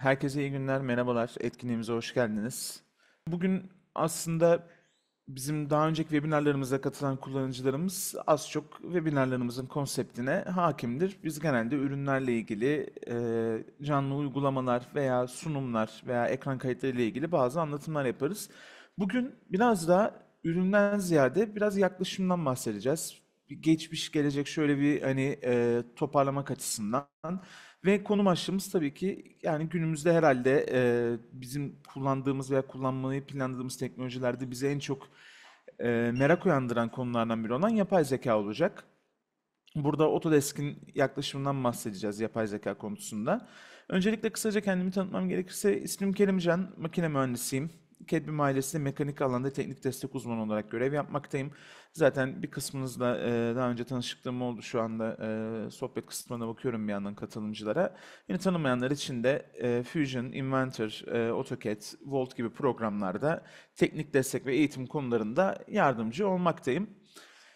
Herkese iyi günler, merhabalar. Etkinliğimize hoş geldiniz. Bugün aslında bizim daha önceki webinarlarımıza katılan kullanıcılarımız az çok webinarlarımızın konseptine hakimdir. Biz genelde ürünlerle ilgili e, canlı uygulamalar veya sunumlar veya ekran kayıtları ile ilgili bazı anlatımlar yaparız. Bugün biraz daha üründen ziyade biraz yaklaşımdan bahsedeceğiz. Geçmiş gelecek şöyle bir hani e, toparlamak açısından. Ve konu başlığımız tabii ki yani günümüzde herhalde e, bizim kullandığımız veya kullanmayı planladığımız teknolojilerde bize en çok e, merak uyandıran konulardan biri olan yapay zeka olacak. Burada Autodesk'in yaklaşımından bahsedeceğiz yapay zeka konusunda. Öncelikle kısaca kendimi tanıtmam gerekirse ismim Kerimcan, makine mühendisiyim. Kedbim ailesinde mekanik alanda teknik destek uzmanı olarak görev yapmaktayım. Zaten bir kısmınızla e, daha önce tanışıklığım oldu. Şu anda e, sohbet kısmına bakıyorum bir yandan katılımcılara. Yine tanımayanlar için de e, Fusion, Inventor, e, AutoCAD, Volt gibi programlarda teknik destek ve eğitim konularında yardımcı olmaktayım.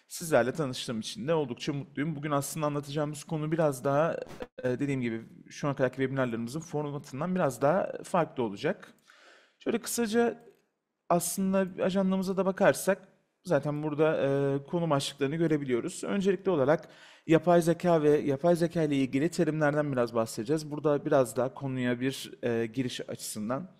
Sizlerle tanıştığım için de oldukça mutluyum. Bugün aslında anlatacağımız konu biraz daha e, dediğim gibi şu ana kadarki webinarlarımızın formatından biraz daha farklı olacak. Şöyle kısaca aslında ajandamıza da bakarsak zaten burada e, konu başlıklarını görebiliyoruz. Öncelikli olarak yapay zeka ve yapay zeka ile ilgili terimlerden biraz bahsedeceğiz. Burada biraz daha konuya bir e, giriş açısından.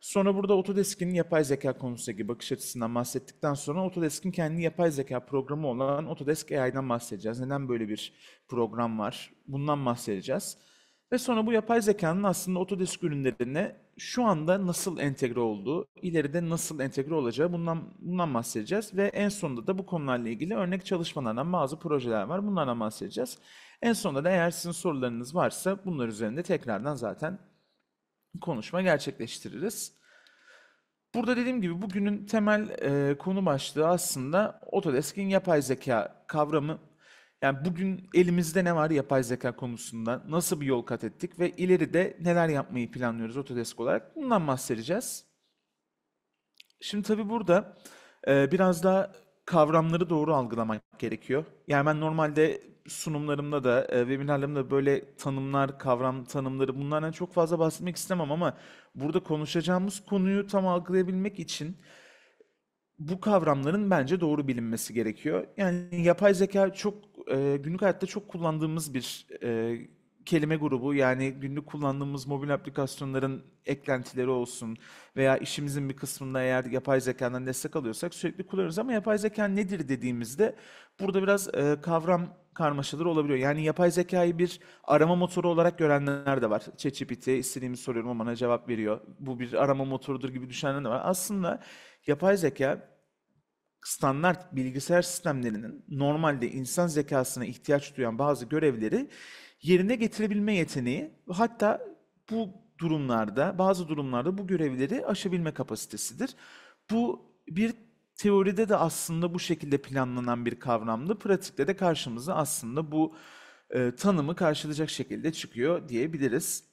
Sonra burada Autodesk'in yapay zeka konusundaki bakış açısından bahsettikten sonra Autodesk'in kendi yapay zeka programı olan Autodesk AI'dan bahsedeceğiz. Neden böyle bir program var? Bundan bahsedeceğiz. Ve sonra bu yapay zekanın aslında Autodesk ürünlerine şu anda nasıl entegre olduğu, ileride nasıl entegre olacağı bundan, bundan bahsedeceğiz. Ve en sonunda da bu konularla ilgili örnek çalışmalardan bazı projeler var. Bunlardan bahsedeceğiz. En sonunda da eğer sizin sorularınız varsa bunlar üzerinde tekrardan zaten konuşma gerçekleştiririz. Burada dediğim gibi bugünün temel e, konu başlığı aslında Autodesk'in yapay zeka kavramı yani bugün elimizde ne var yapay zeka konusunda? Nasıl bir yol kat ettik ve ileride neler yapmayı planlıyoruz Autodesk olarak? Bundan bahsedeceğiz. Şimdi tabii burada e, biraz daha kavramları doğru algılamak gerekiyor. Yani ben normalde sunumlarımda da, e, webinarlarımda böyle tanımlar, kavram tanımları bunlardan çok fazla bahsetmek istemem ama burada konuşacağımız konuyu tam algılayabilmek için bu kavramların bence doğru bilinmesi gerekiyor. Yani yapay zeka çok e, günlük hayatta çok kullandığımız bir e, kelime grubu yani günlük kullandığımız mobil aplikasyonların eklentileri olsun veya işimizin bir kısmında eğer yapay zekadan destek alıyorsak sürekli kullanırız ama yapay zeka nedir dediğimizde burada biraz e, kavram karmaşaları olabiliyor. Yani yapay zekayı bir arama motoru olarak görenler de var. ChatGPT istediğimi soruyorum ama bana cevap veriyor. Bu bir arama motorudur gibi düşünenler de var. Aslında yapay zeka standart bilgisayar sistemlerinin normalde insan zekasına ihtiyaç duyan bazı görevleri yerine getirebilme yeteneği ve hatta bu durumlarda bazı durumlarda bu görevleri aşabilme kapasitesidir. Bu bir teoride de aslında bu şekilde planlanan bir kavramdı. Pratikte de karşımıza aslında bu e, tanımı karşılayacak şekilde çıkıyor diyebiliriz.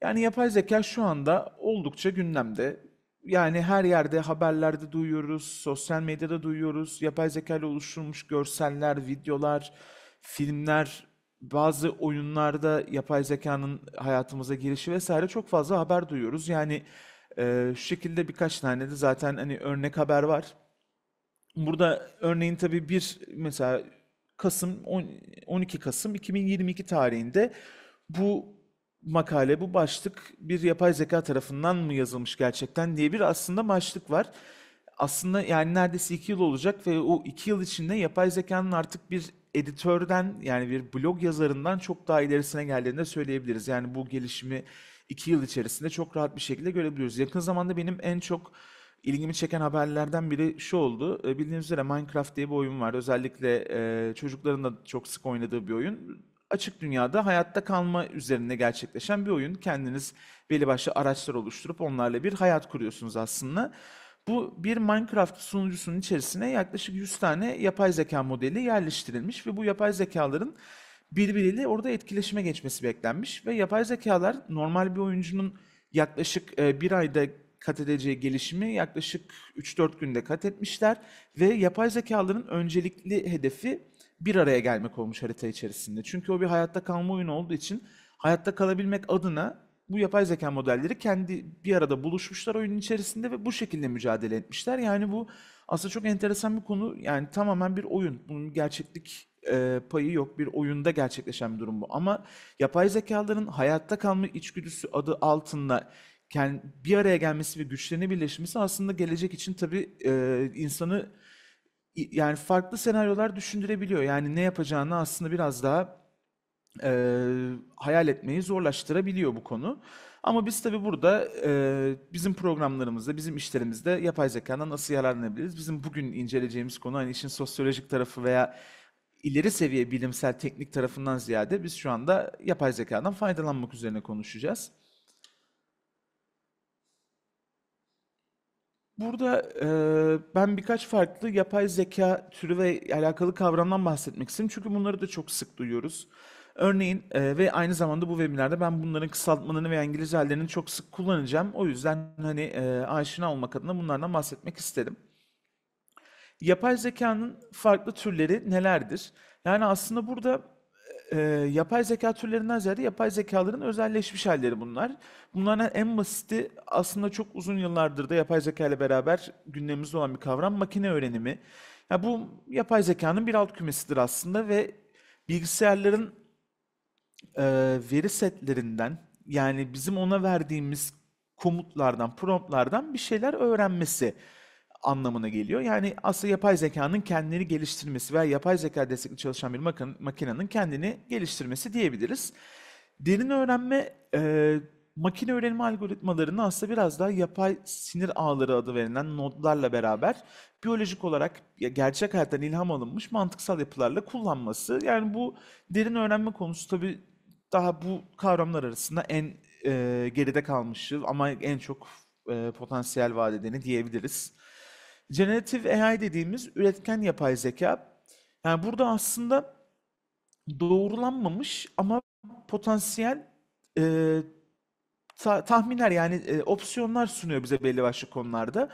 Yani yapay zeka şu anda oldukça gündemde. Yani her yerde haberlerde duyuyoruz, sosyal medyada duyuyoruz. Yapay zeka ile oluşturulmuş görseller, videolar, filmler, bazı oyunlarda yapay zekanın hayatımıza girişi vesaire çok fazla haber duyuyoruz. Yani e, şu şekilde birkaç tane de zaten hani örnek haber var. Burada örneğin tabii bir mesela Kasım 12 Kasım 2022 tarihinde bu makale, bu başlık bir yapay zeka tarafından mı yazılmış gerçekten diye bir aslında başlık var. Aslında yani neredeyse iki yıl olacak ve o iki yıl içinde yapay zekanın artık bir editörden yani bir blog yazarından çok daha ilerisine geldiğini de söyleyebiliriz. Yani bu gelişimi iki yıl içerisinde çok rahat bir şekilde görebiliyoruz. Yakın zamanda benim en çok ilgimi çeken haberlerden biri şu oldu. E, bildiğiniz üzere Minecraft diye bir oyun var. Özellikle e, çocukların da çok sık oynadığı bir oyun açık dünyada hayatta kalma üzerine gerçekleşen bir oyun. Kendiniz belli başlı araçlar oluşturup onlarla bir hayat kuruyorsunuz aslında. Bu bir Minecraft sunucusunun içerisine yaklaşık 100 tane yapay zeka modeli yerleştirilmiş ve bu yapay zekaların birbiriyle orada etkileşime geçmesi beklenmiş ve yapay zekalar normal bir oyuncunun yaklaşık e, bir ayda kat edeceği gelişimi yaklaşık 3-4 günde kat etmişler ve yapay zekaların öncelikli hedefi bir araya gelmek olmuş harita içerisinde. Çünkü o bir hayatta kalma oyunu olduğu için hayatta kalabilmek adına bu yapay zeka modelleri kendi bir arada buluşmuşlar oyunun içerisinde ve bu şekilde mücadele etmişler. Yani bu aslında çok enteresan bir konu. Yani tamamen bir oyun. Bunun gerçeklik e, payı yok. Bir oyunda gerçekleşen bir durum bu. Ama yapay zekaların hayatta kalma içgüdüsü adı altında yani bir araya gelmesi ve güçlerini birleşmesi aslında gelecek için tabii e, insanı yani farklı senaryolar düşündürebiliyor. Yani ne yapacağını aslında biraz daha e, hayal etmeyi zorlaştırabiliyor bu konu. Ama biz tabii burada e, bizim programlarımızda, bizim işlerimizde yapay zekadan nasıl yararlanabiliriz? Bizim bugün inceleyeceğimiz konu hani işin sosyolojik tarafı veya ileri seviye bilimsel teknik tarafından ziyade biz şu anda yapay zekadan faydalanmak üzerine konuşacağız. Burada, eee, ben birkaç farklı yapay zeka türü ve alakalı kavramdan bahsetmek istedim. Çünkü bunları da çok sık duyuyoruz. Örneğin, eee, ve aynı zamanda bu webinarda ben bunların kısaltmalarını ve İngilizce hallerini çok sık kullanacağım. O yüzden, hani, eee, aşina olmak adına bunlardan bahsetmek istedim. Yapay zekanın farklı türleri nelerdir? Yani aslında burada Eee, yapay zeka türlerinden ziyade yapay zekâların özelleşmiş halleri bunlar. Bunların en basiti aslında çok uzun yıllardır da yapay zekâyla beraber gündemimizde olan bir kavram, makine öğrenimi. Ya, bu yapay zekanın bir alt kümesidir aslında ve bilgisayarların, eee, veri setlerinden, yani bizim ona verdiğimiz komutlardan, prompt'lardan bir şeyler öğrenmesi anlamına geliyor. Yani aslında yapay zekanın kendini geliştirmesi veya yapay zeka destekli çalışan bir makin makinenin kendini geliştirmesi diyebiliriz. Derin öğrenme e, makine öğrenme algoritmalarını aslında biraz daha yapay sinir ağları adı verilen nodlarla beraber biyolojik olarak gerçek hayattan ilham alınmış mantıksal yapılarla kullanması. Yani bu derin öğrenme konusu tabii daha bu kavramlar arasında en e, geride kalmışı ama en çok e, potansiyel vaat edeni diyebiliriz. Generative AI dediğimiz üretken yapay zeka. Yani burada aslında doğrulanmamış ama potansiyel e, ta, tahminler yani e, opsiyonlar sunuyor bize belli başlı konularda.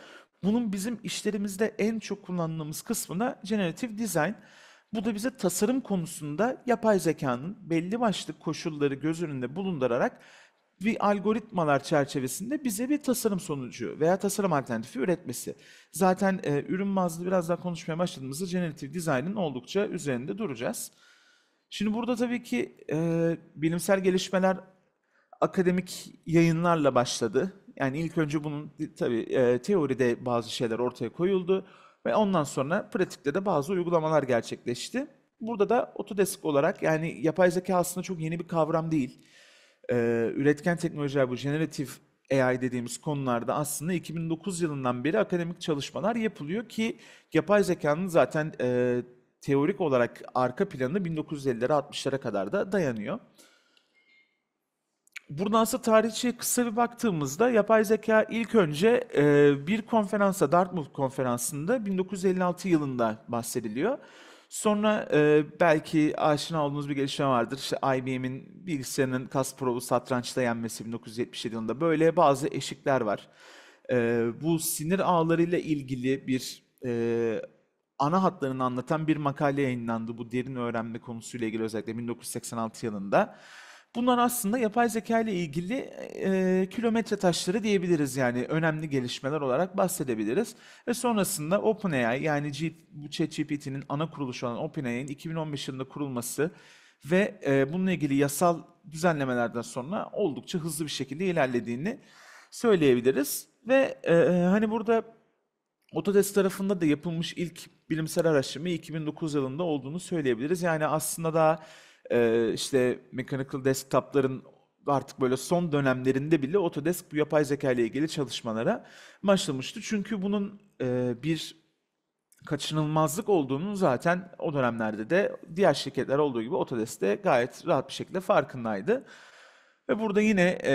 Bunun bizim işlerimizde en çok kullandığımız kısmına generative design. Bu da bize tasarım konusunda yapay zekanın belli başlı koşulları göz önünde bulundurarak bir algoritmalar çerçevesinde bize bir tasarım sonucu veya tasarım alternatifi üretmesi. Zaten e, ürün bazlı biraz daha konuşmaya başladığımızda generative design'ın oldukça üzerinde duracağız. Şimdi burada tabii ki e, bilimsel gelişmeler akademik yayınlarla başladı. Yani ilk önce bunun tabii e, teoride bazı şeyler ortaya koyuldu ve ondan sonra pratikte de bazı uygulamalar gerçekleşti. Burada da Autodesk olarak yani yapay zeka aslında çok yeni bir kavram değil e, üretken teknolojiler bu generatif AI dediğimiz konularda aslında 2009 yılından beri akademik çalışmalar yapılıyor ki yapay zekanın zaten e, teorik olarak arka planı 1950'lere 60'lara kadar da dayanıyor. Buradansa tarihçiye kısa bir baktığımızda yapay zeka ilk önce e, bir konferansa Dartmouth konferansında 1956 yılında bahsediliyor. Sonra e, belki aşina olduğunuz bir gelişme vardır. İşte IBM'in bilgisayarının Kasparov'u satrançta yenmesi 1977 yılında. Böyle bazı eşikler var. E, bu sinir ağlarıyla ilgili bir e, ana hatlarını anlatan bir makale yayınlandı. Bu derin öğrenme konusuyla ilgili özellikle 1986 yılında. Bunlar aslında yapay zeka ile ilgili e, kilometre taşları diyebiliriz yani önemli gelişmeler olarak bahsedebiliriz. Ve sonrasında OpenAI yani G, bu ChatGPT'nin ana kuruluşu olan OpenAI'nin 2015 yılında kurulması ve e, bununla ilgili yasal düzenlemelerden sonra oldukça hızlı bir şekilde ilerlediğini söyleyebiliriz. Ve e, e hani burada Autodesk tarafında da yapılmış ilk bilimsel araştırma 2009 yılında olduğunu söyleyebiliriz. Yani aslında daha e, işte mechanical desktop'ların artık böyle son dönemlerinde bile Autodesk bu yapay zeka ile ilgili çalışmalara başlamıştı. Çünkü bunun e, bir kaçınılmazlık olduğunu zaten o dönemlerde de diğer şirketler olduğu gibi Autodesk de gayet rahat bir şekilde farkındaydı. Ve burada yine e,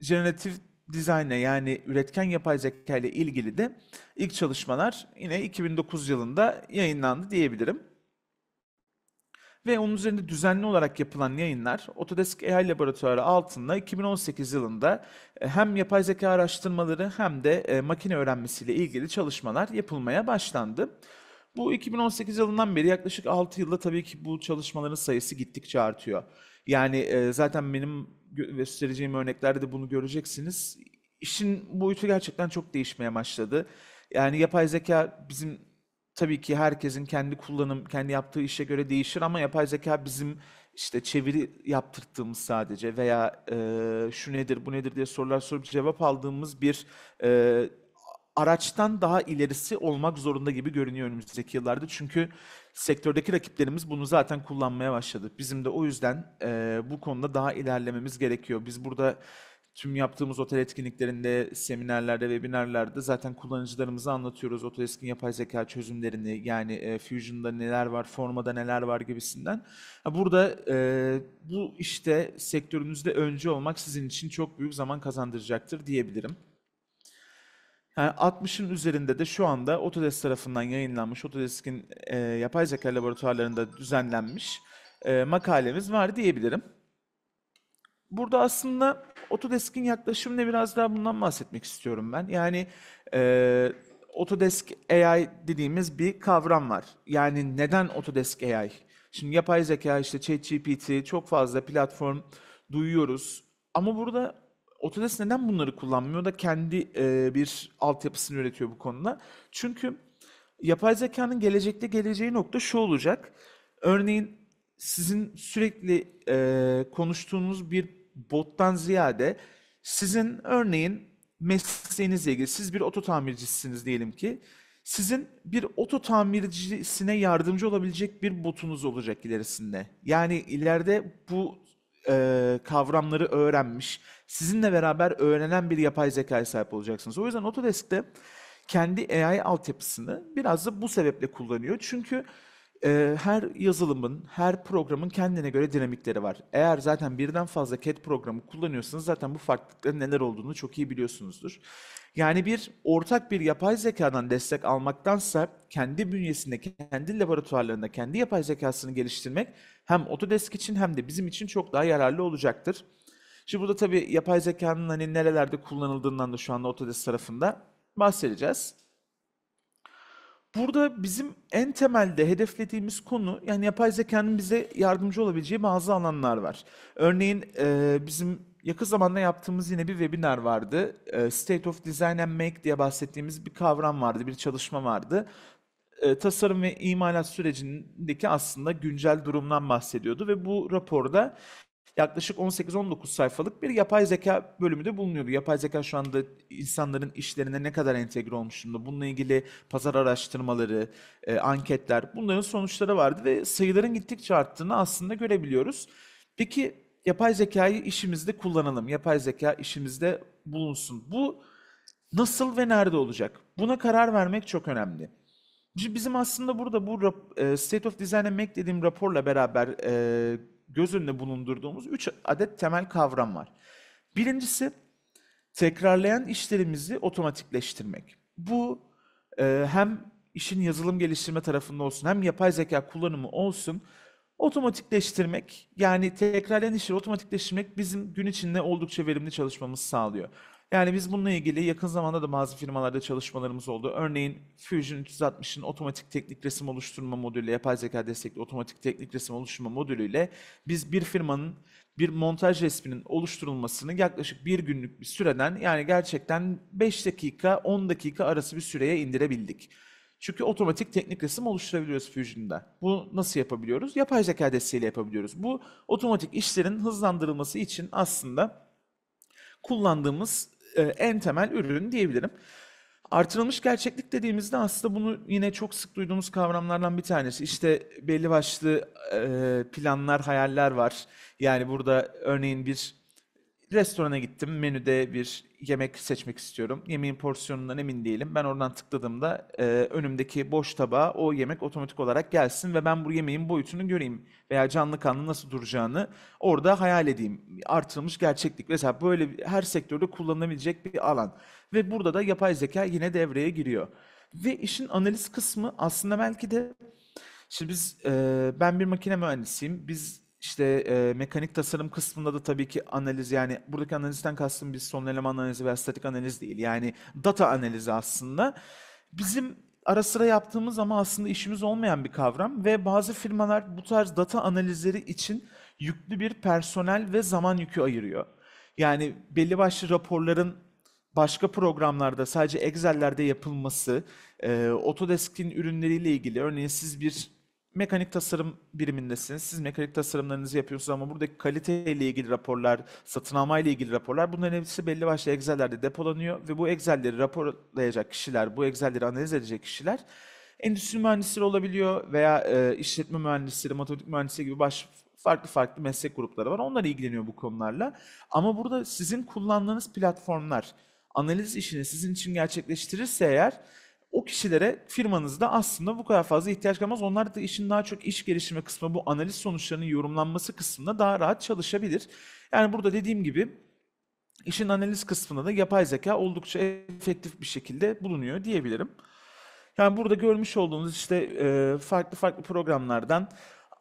generatif dizayna yani üretken yapay zeka ile ilgili de ilk çalışmalar yine 2009 yılında yayınlandı diyebilirim ve onun üzerinde düzenli olarak yapılan yayınlar Autodesk AI laboratuvarı altında 2018 yılında e, hem yapay zeka araştırmaları hem de e, makine öğrenmesiyle ilgili çalışmalar yapılmaya başlandı. Bu 2018 yılından beri yaklaşık 6 yılda tabii ki bu çalışmaların sayısı gittikçe artıyor. Yani e, zaten benim göstereceğim örneklerde de bunu göreceksiniz. İşin boyutu gerçekten çok değişmeye başladı. Yani yapay zeka bizim tabii ki herkesin kendi kullanım, kendi yaptığı işe göre değişir ama yapay zeka bizim, işte, çeviri yaptırdığımız sadece veya, eee, "Şu nedir, bu nedir?" diye sorular sorup cevap aldığımız bir, eee, araçtan daha ilerisi olmak zorunda gibi görünüyor önümüzdeki yıllarda. Çünkü sektördeki rakiplerimiz bunu zaten kullanmaya başladı. Bizim de o yüzden, eee, bu konuda daha ilerlememiz gerekiyor. Biz burada Tüm yaptığımız otel etkinliklerinde, seminerlerde, webinarlarda zaten kullanıcılarımıza anlatıyoruz Autodesk'in yapay zeka çözümlerini. Yani e, Fusion'da neler var, Forma'da neler var gibisinden. Burada e, bu işte sektörünüzde önce olmak sizin için çok büyük zaman kazandıracaktır diyebilirim. Yani 60'ın üzerinde de şu anda Autodesk tarafından yayınlanmış, Autodesk'in e, yapay zeka laboratuvarlarında düzenlenmiş e, makalemiz var diyebilirim burada aslında Autodesk'in yaklaşımını biraz daha bundan bahsetmek istiyorum ben. Yani e, Autodesk AI dediğimiz bir kavram var. Yani neden Autodesk AI? Şimdi yapay zeka, işte ChatGPT, çok fazla platform duyuyoruz. Ama burada Autodesk neden bunları kullanmıyor da kendi e, bir altyapısını üretiyor bu konuda? Çünkü yapay zekanın gelecekte geleceği nokta şu olacak. Örneğin sizin sürekli e, konuştuğunuz bir bottan ziyade sizin örneğin mesleğinizle ilgili siz bir oto tamircisiniz diyelim ki sizin bir oto tamircisine yardımcı olabilecek bir botunuz olacak ilerisinde. Yani ileride bu e, kavramları öğrenmiş, sizinle beraber öğrenen bir yapay zekaya sahip olacaksınız. O yüzden Autodesk'te kendi AI altyapısını biraz da bu sebeple kullanıyor. Çünkü ee, her yazılımın, her programın kendine göre dinamikleri var. Eğer zaten birden fazla CAD programı kullanıyorsanız zaten bu farklılıkların neler olduğunu çok iyi biliyorsunuzdur. Yani bir ortak bir yapay zekadan destek almaktansa kendi bünyesinde, kendi laboratuvarlarında kendi yapay zekasını geliştirmek hem Autodesk için hem de bizim için çok daha yararlı olacaktır. Şimdi burada tabii yapay zekanın hani nerelerde kullanıldığından da şu anda Autodesk tarafında bahsedeceğiz. Burada bizim en temelde hedeflediğimiz konu yani yapay zekanın bize yardımcı olabileceği bazı alanlar var. Örneğin e, bizim yakın zamanda yaptığımız yine bir webinar vardı. E, State of Design and Make diye bahsettiğimiz bir kavram vardı, bir çalışma vardı. E, tasarım ve imalat sürecindeki aslında güncel durumdan bahsediyordu ve bu raporda yaklaşık 18-19 sayfalık bir yapay zeka bölümü de bulunuyordu. Yapay zeka şu anda insanların işlerine ne kadar entegre olmuş durumda. Bununla ilgili pazar araştırmaları, e, anketler bunların sonuçları vardı ve sayıların gittikçe arttığını aslında görebiliyoruz. Peki yapay zekayı işimizde kullanalım. Yapay zeka işimizde bulunsun. Bu nasıl ve nerede olacak? Buna karar vermek çok önemli. Şimdi bizim aslında burada bu e, State of Design and Make dediğim raporla beraber e, göz önüne bulundurduğumuz üç adet temel kavram var. Birincisi tekrarlayan işlerimizi otomatikleştirmek. Bu e, hem işin yazılım geliştirme tarafında olsun hem yapay zeka kullanımı olsun otomatikleştirmek yani tekrarlayan işleri otomatikleştirmek bizim gün içinde oldukça verimli çalışmamızı sağlıyor. Yani biz bununla ilgili yakın zamanda da bazı firmalarda çalışmalarımız oldu. Örneğin Fusion 360'ın otomatik teknik resim oluşturma modülü, yapay zeka destekli otomatik teknik resim oluşturma modülüyle biz bir firmanın bir montaj resminin oluşturulmasını yaklaşık bir günlük bir süreden yani gerçekten 5 dakika 10 dakika arası bir süreye indirebildik. Çünkü otomatik teknik resim oluşturabiliyoruz Fusion'da. Bu nasıl yapabiliyoruz? Yapay zeka desteğiyle yapabiliyoruz. Bu otomatik işlerin hızlandırılması için aslında kullandığımız e, en temel ürün diyebilirim. Artırılmış gerçeklik dediğimizde aslında bunu yine çok sık duyduğumuz kavramlardan bir tanesi. İşte belli başlı e, planlar, hayaller var. Yani burada örneğin bir restorana gittim. Menüde bir yemek seçmek istiyorum. Yemeğin porsiyonundan emin değilim. Ben oradan tıkladığımda e, önümdeki boş tabağa o yemek otomatik olarak gelsin ve ben bu yemeğin boyutunu göreyim veya canlı kanlı nasıl duracağını orada hayal edeyim. Artılmış gerçeklik mesela böyle her sektörde kullanılabilecek bir alan. Ve burada da yapay zeka yine devreye giriyor. Ve işin analiz kısmı aslında belki de şimdi biz e, ben bir makine mühendisiyim. Biz işte e, mekanik tasarım kısmında da tabii ki analiz yani buradaki analizden kastım biz son eleman analizi veya statik analiz değil. Yani data analizi aslında. Bizim ara sıra yaptığımız ama aslında işimiz olmayan bir kavram ve bazı firmalar bu tarz data analizleri için yüklü bir personel ve zaman yükü ayırıyor. Yani belli başlı raporların başka programlarda sadece Excel'lerde yapılması, e, Autodesk'in ürünleriyle ilgili örneğin siz bir mekanik tasarım birimindesiniz. Siz mekanik tasarımlarınızı yapıyorsunuz ama buradaki kalite ile ilgili raporlar, satın alma ile ilgili raporlar bunların hepsi belli başlı Excel'lerde depolanıyor ve bu Excel'leri raporlayacak kişiler, bu Excel'leri analiz edecek kişiler endüstri mühendisleri olabiliyor veya e, işletme mühendisleri, matematik mühendisi gibi baş farklı farklı meslek grupları var. Onlar ilgileniyor bu konularla. Ama burada sizin kullandığınız platformlar analiz işini sizin için gerçekleştirirse eğer o kişilere firmanızda aslında bu kadar fazla ihtiyaç kalmaz. Onlar da işin daha çok iş gelişimi kısmı, bu analiz sonuçlarının yorumlanması kısmında daha rahat çalışabilir. Yani burada dediğim gibi işin analiz kısmında da yapay zeka oldukça efektif bir şekilde bulunuyor diyebilirim. Yani burada görmüş olduğunuz işte e, farklı farklı programlardan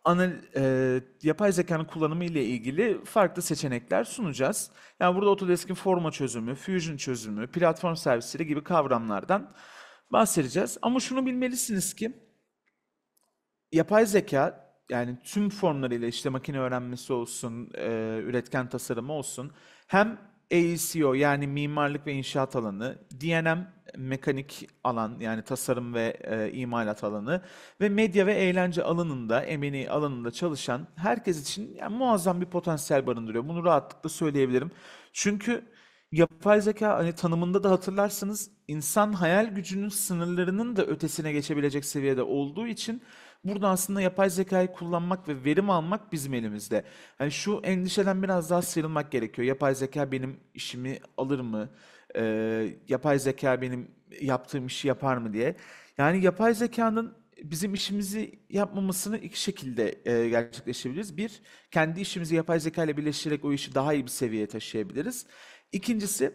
anal, e, yapay zekanın kullanımı ile ilgili farklı seçenekler sunacağız. Yani burada Autodesk'in forma çözümü, Fusion çözümü, platform servisleri gibi kavramlardan bahsedeceğiz. Ama şunu bilmelisiniz ki yapay zeka yani tüm formlarıyla işte makine öğrenmesi olsun, e, üretken tasarımı olsun hem AECO yani mimarlık ve inşaat alanı, DNM mekanik alan yani tasarım ve e, imalat alanı ve medya ve eğlence alanında, emeni alanında çalışan herkes için yani muazzam bir potansiyel barındırıyor. Bunu rahatlıkla söyleyebilirim. Çünkü yapay zeka hani tanımında da hatırlarsınız insan hayal gücünün sınırlarının da ötesine geçebilecek seviyede olduğu için burada aslında yapay zekayı kullanmak ve verim almak bizim elimizde. Yani şu endişeden biraz daha sıyrılmak gerekiyor. Yapay zeka benim işimi alır mı? Ee, yapay zeka benim yaptığım işi yapar mı diye. Yani yapay zekanın bizim işimizi yapmamasını iki şekilde e, gerçekleştirebiliriz. Bir, kendi işimizi yapay zeka ile birleştirerek o işi daha iyi bir seviyeye taşıyabiliriz. İkincisi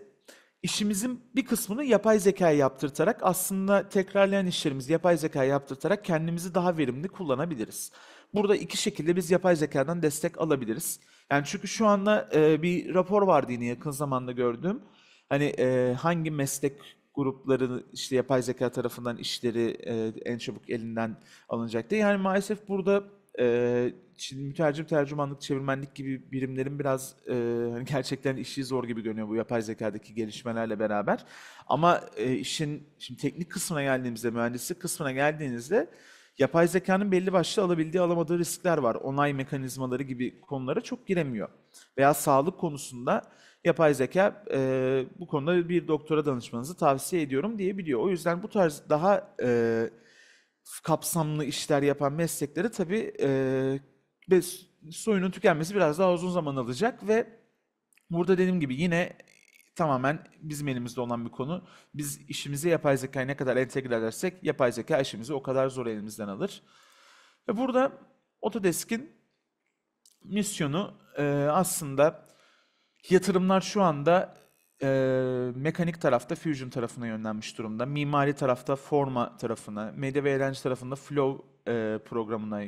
işimizin bir kısmını yapay zekaya yaptırtarak aslında tekrarlayan işlerimizi yapay zekaya yaptırtarak kendimizi daha verimli kullanabiliriz. Burada iki şekilde biz yapay zekadan destek alabiliriz. Yani çünkü şu anda e, bir rapor vardı yine yakın zamanda gördüğüm. Hani e, hangi meslek grupları işte yapay zeka tarafından işleri e, en çabuk elinden alınacak diye. Yani maalesef burada e, mütercim tercümanlık çevirmenlik gibi birimlerin biraz e, hani gerçekten işi zor gibi görünüyor bu yapay zekadaki gelişmelerle beraber. Ama e, işin şimdi teknik kısmına geldiğimizde mühendislik kısmına geldiğinizde yapay zekanın belli başlı alabildiği alamadığı riskler var. Onay mekanizmaları gibi konulara çok giremiyor. Veya sağlık konusunda yapay zeka e, bu konuda bir doktora danışmanızı tavsiye ediyorum diyebiliyor. O yüzden bu tarz daha e, kapsamlı işler yapan meslekleri tabii e, suyunun tükenmesi biraz daha uzun zaman alacak ve burada dediğim gibi yine tamamen bizim elimizde olan bir konu. Biz işimizi yapay zekaya ne kadar entegre edersek yapay zeka işimizi o kadar zor elimizden alır. Ve burada Autodesk'in misyonu e, aslında yatırımlar şu anda e, mekanik tarafta Fusion tarafına yönlenmiş durumda. Mimari tarafta Forma tarafına, medya ve eğlence tarafında Flow e, programına,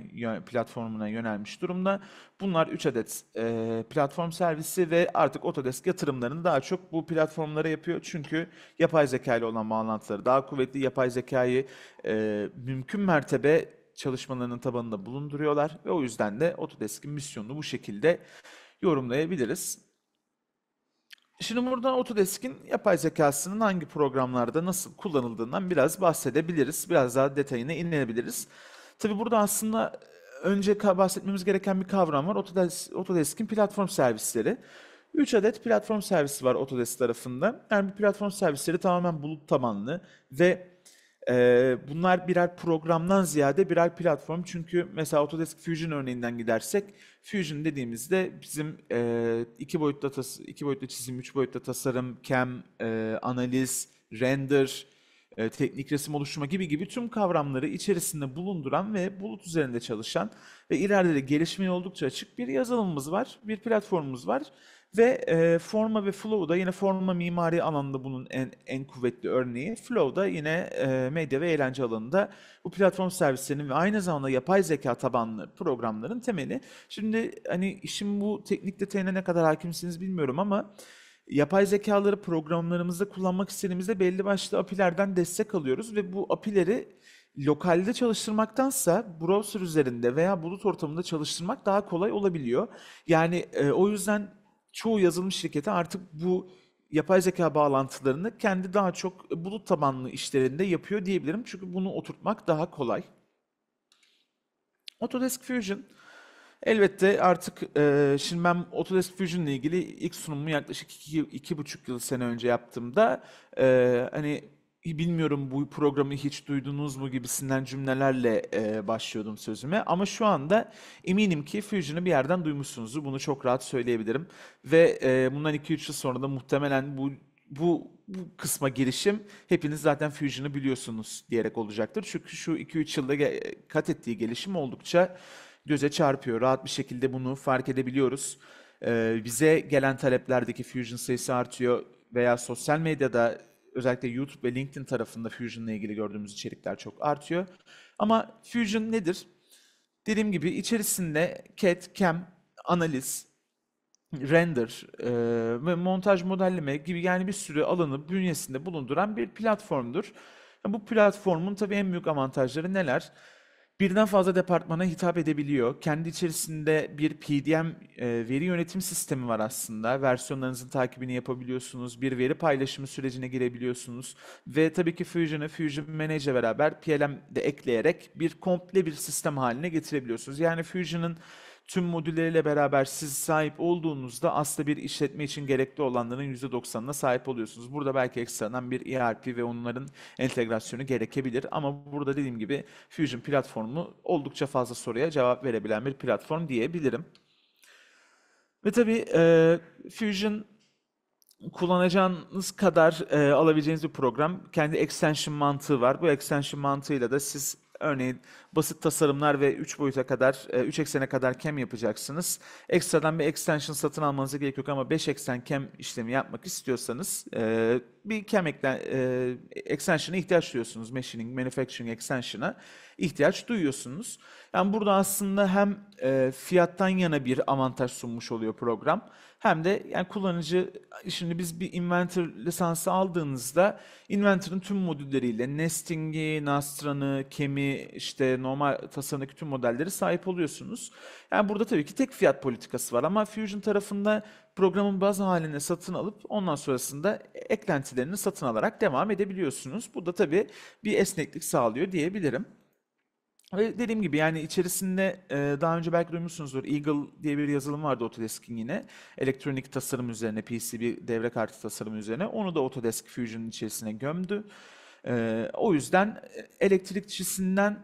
platformuna yönelmiş durumda. Bunlar 3 adet e, platform servisi ve artık Autodesk yatırımlarını daha çok bu platformlara yapıyor. Çünkü yapay zeka ile olan bağlantıları daha kuvvetli, yapay zekayı e, mümkün mertebe çalışmalarının tabanında bulunduruyorlar ve o yüzden de Autodesk'in misyonunu bu şekilde yorumlayabiliriz. Şimdi burada Autodesk'in yapay zekasının hangi programlarda nasıl kullanıldığından biraz bahsedebiliriz. Biraz daha detayına inebiliriz. Tabi burada aslında e, önce bahsetmemiz gereken bir kavram var. Autodesk, Autodesk'in platform servisleri. 3 adet platform servisi var Autodesk tarafında. Yani bu platform servisleri tamamen bulut tabanlı ve e, bunlar birer programdan ziyade birer platform. Çünkü mesela Autodesk Fusion örneğinden gidersek Fusion dediğimizde bizim e, iki boyutta tas- iki boyutta çizim, üç boyutta tasarım, CAM, e, analiz, render, e, teknik resim oluşturma gibi gibi tüm kavramları içerisinde bulunduran ve bulut üzerinde çalışan ve ileride de gelişmeye oldukça açık bir yazılımımız var, bir platformumuz var. Ve e, forma ve flow da yine forma mimari alanda bunun en, en kuvvetli örneği. Flow da yine e, medya ve eğlence alanında bu platform servislerinin ve aynı zamanda yapay zeka tabanlı programların temeli. Şimdi hani işin bu teknik detayına ne kadar hakimsiniz bilmiyorum ama yapay zekaları programlarımızda kullanmak istediğimizde belli başlı API'lerden destek alıyoruz ve bu API'leri lokalde çalıştırmaktansa browser üzerinde veya bulut ortamında çalıştırmak daha kolay olabiliyor. Yani e, o yüzden çoğu yazılım şirketi artık bu yapay zeka bağlantılarını kendi daha çok bulut tabanlı işlerinde yapıyor diyebilirim. Çünkü bunu oturtmak daha kolay. Autodesk Fusion elbette artık e, şimdi ben Autodesk Fusion ile ilgili ilk sunumumu yaklaşık iki, iki buçuk yıl sene önce yaptığımda e, hani bilmiyorum bu programı hiç duydunuz mu gibisinden cümlelerle e, başlıyordum sözüme. Ama şu anda eminim ki Fusion'ı bir yerden duymuşsunuzdur. Bunu çok rahat söyleyebilirim. Ve e, bundan 2-3 yıl sonra da muhtemelen bu bu, bu kısma girişim hepiniz zaten Fusion'ı biliyorsunuz diyerek olacaktır. Çünkü şu 2-3 yılda kat ettiği gelişim oldukça göze çarpıyor. Rahat bir şekilde bunu fark edebiliyoruz. Ee, bize gelen taleplerdeki Fusion sayısı artıyor veya sosyal medyada özellikle YouTube ve LinkedIn tarafında Fusion ile ilgili gördüğümüz içerikler çok artıyor. Ama Fusion nedir? Dediğim gibi içerisinde CAD, CAM, analiz, render e, ve montaj modelleme gibi yani bir sürü alanı bünyesinde bulunduran bir platformdur. Bu platformun tabii en büyük avantajları neler? birden fazla departmana hitap edebiliyor. Kendi içerisinde bir PDM e, veri yönetim sistemi var aslında. Versiyonlarınızın takibini yapabiliyorsunuz. Bir veri paylaşımı sürecine girebiliyorsunuz. Ve tabii ki Fusion'ı Fusion Manage'e beraber PLM de ekleyerek bir komple bir sistem haline getirebiliyorsunuz. Yani Fusion'ın Tüm modülleriyle beraber siz sahip olduğunuzda aslında bir işletme için gerekli olanların %90'ına sahip oluyorsunuz. Burada belki ekstradan bir ERP ve onların entegrasyonu gerekebilir ama burada dediğim gibi Fusion platformu oldukça fazla soruya cevap verebilen bir platform diyebilirim. Ve tabii e, Fusion kullanacağınız kadar e, alabileceğiniz bir program. Kendi extension mantığı var. Bu extension mantığıyla da siz Örneğin basit tasarımlar ve 3 boyuta kadar, 3 e, eksene kadar kem yapacaksınız. Ekstradan bir extension satın almanıza gerek yok ama 5 eksen kem işlemi yapmak istiyorsanız e, bir kem eklen, e, extension'a ihtiyaç duyuyorsunuz. Machining, manufacturing extension'a ihtiyaç duyuyorsunuz. Yani burada aslında hem fiyattan yana bir avantaj sunmuş oluyor program hem de yani kullanıcı şimdi biz bir inventor lisansı aldığınızda inventor'ın tüm modülleriyle nesting'i, nastran'ı, kemi işte normal tasarımdaki tüm modelleri sahip oluyorsunuz. Yani burada tabii ki tek fiyat politikası var ama Fusion tarafında programın bazı haline satın alıp ondan sonrasında eklentilerini satın alarak devam edebiliyorsunuz. Bu da tabii bir esneklik sağlıyor diyebilirim. Ve dediğim gibi yani içerisinde e, daha önce belki duymuşsunuzdur Eagle diye bir yazılım vardı Autodesk'in yine. Elektronik tasarım üzerine, PCB devre kartı tasarım üzerine. Onu da Autodesk Fusion'ın içerisine gömdü. E, o yüzden elektrikçisinden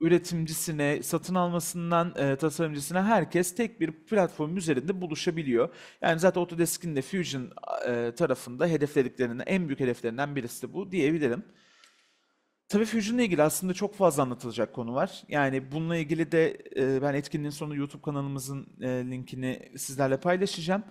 üretimcisine, satın almasından e, tasarımcısına herkes tek bir platform üzerinde buluşabiliyor. Yani zaten Autodesk'in de Fusion e, tarafında hedeflediklerinin en büyük hedeflerinden birisi de bu diyebilirim. Tabii Fusion'la ilgili aslında çok fazla anlatılacak konu var. Yani bununla ilgili de e, ben etkinliğin sonunda YouTube kanalımızın e, linkini sizlerle paylaşacağım.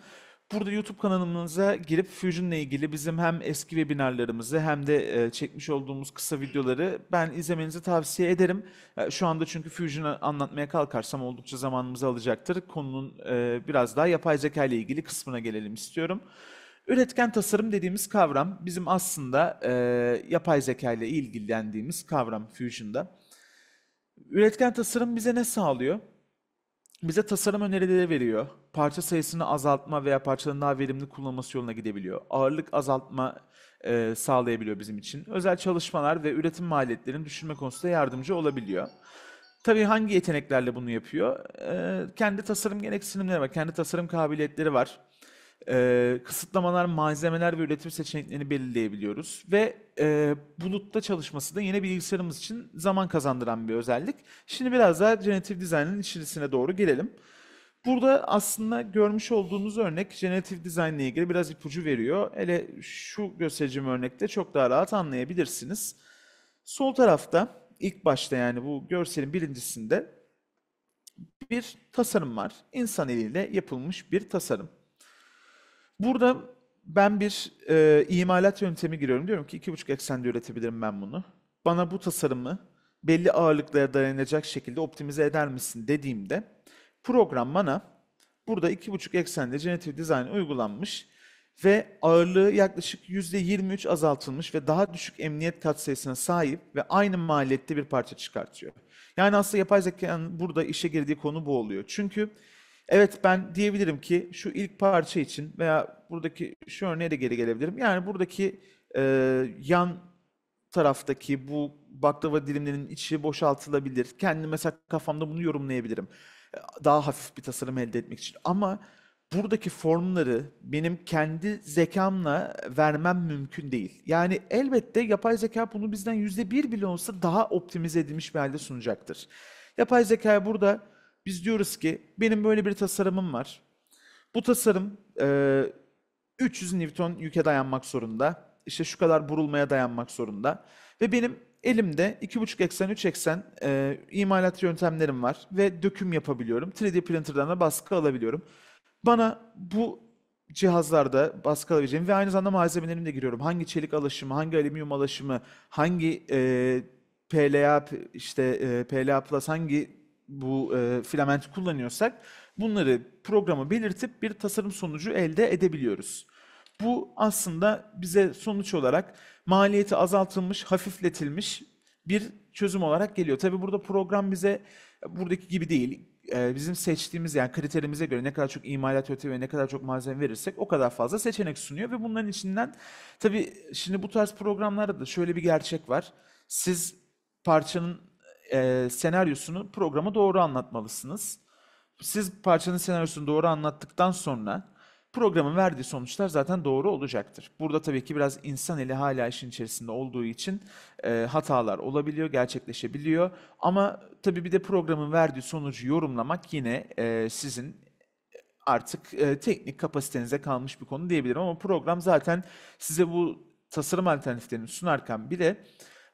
Burada YouTube kanalımıza girip Fusion'la ilgili bizim hem eski webinarlarımızı hem de e, çekmiş olduğumuz kısa videoları ben izlemenizi tavsiye ederim. Şu anda çünkü Fusion'ı anlatmaya kalkarsam oldukça zamanımızı alacaktır. Konunun biraz daha yapay zeka ile ilgili kısmına gelelim istiyorum. Üretken tasarım dediğimiz kavram bizim aslında e, yapay zeka ile ilgilendiğimiz kavram Fusion'da. Üretken tasarım bize ne sağlıyor? Bize tasarım önerileri veriyor. Parça sayısını azaltma veya parçaların daha verimli kullanılması yoluna gidebiliyor. Ağırlık azaltma e, sağlayabiliyor bizim için. Özel çalışmalar ve üretim maliyetlerini düşürme konusunda yardımcı olabiliyor. Tabii hangi yeteneklerle bunu yapıyor? E, kendi tasarım gereksinimleri var, kendi tasarım kabiliyetleri var e, kısıtlamalar, malzemeler ve üretim seçeneklerini belirleyebiliyoruz. Ve e, bulutta çalışması da yine bilgisayarımız için zaman kazandıran bir özellik. Şimdi biraz daha Generative Design'ın içerisine doğru gelelim. Burada aslında görmüş olduğunuz örnek Generative Design ile ilgili biraz ipucu veriyor. Hele şu göstereceğim örnekte çok daha rahat anlayabilirsiniz. Sol tarafta ilk başta yani bu görselin birincisinde bir tasarım var. İnsan eliyle yapılmış bir tasarım. Burada ben bir e, imalat yöntemi giriyorum. Diyorum ki 2,5 eksende üretebilirim ben bunu. Bana bu tasarımı belli ağırlıklara dayanacak şekilde optimize eder misin dediğimde program bana burada 2,5 eksende generative dizayn uygulanmış ve ağırlığı yaklaşık %23 azaltılmış ve daha düşük emniyet katsayısına sahip ve aynı maliyette bir parça çıkartıyor. Yani aslında yapay zekanın burada işe girdiği konu bu oluyor. Çünkü Evet ben diyebilirim ki şu ilk parça için veya buradaki şu örneğe de geri gelebilirim. Yani buradaki e, yan taraftaki bu baklava dilimlerinin içi boşaltılabilir. Kendi mesela kafamda bunu yorumlayabilirim. E, daha hafif bir tasarım elde etmek için. Ama buradaki formları benim kendi zekamla vermem mümkün değil. Yani elbette yapay zeka bunu bizden %1 bile olsa daha optimize edilmiş bir halde sunacaktır. Yapay zeka burada biz diyoruz ki benim böyle bir tasarımım var. Bu tasarım e, 300 Newton yüke dayanmak zorunda. İşte şu kadar burulmaya dayanmak zorunda. Ve benim elimde 2,5 eksen, 3 eksen e, imalat yöntemlerim var. Ve döküm yapabiliyorum. 3D printer'dan da baskı alabiliyorum. Bana bu cihazlarda baskı alabileceğim ve aynı zamanda malzemelerimi de giriyorum. Hangi çelik alaşımı, hangi alüminyum alaşımı, hangi e, PLA işte e, PLA Plus hangi bu e, filamenti kullanıyorsak bunları programa belirtip bir tasarım sonucu elde edebiliyoruz. Bu aslında bize sonuç olarak maliyeti azaltılmış, hafifletilmiş bir çözüm olarak geliyor. Tabi burada program bize buradaki gibi değil. E, bizim seçtiğimiz yani kriterimize göre ne kadar çok imalat öte ve ne kadar çok malzeme verirsek o kadar fazla seçenek sunuyor ve bunların içinden tabi şimdi bu tarz programlarda da şöyle bir gerçek var. Siz parçanın e, senaryosunu programa doğru anlatmalısınız. Siz parçanın senaryosunu doğru anlattıktan sonra programın verdiği sonuçlar zaten doğru olacaktır. Burada tabii ki biraz insan eli hala işin içerisinde olduğu için e, hatalar olabiliyor, gerçekleşebiliyor. Ama tabii bir de programın verdiği sonucu yorumlamak yine e, sizin artık e, teknik kapasitenize kalmış bir konu diyebilirim. Ama program zaten size bu tasarım alternatiflerini sunarken bile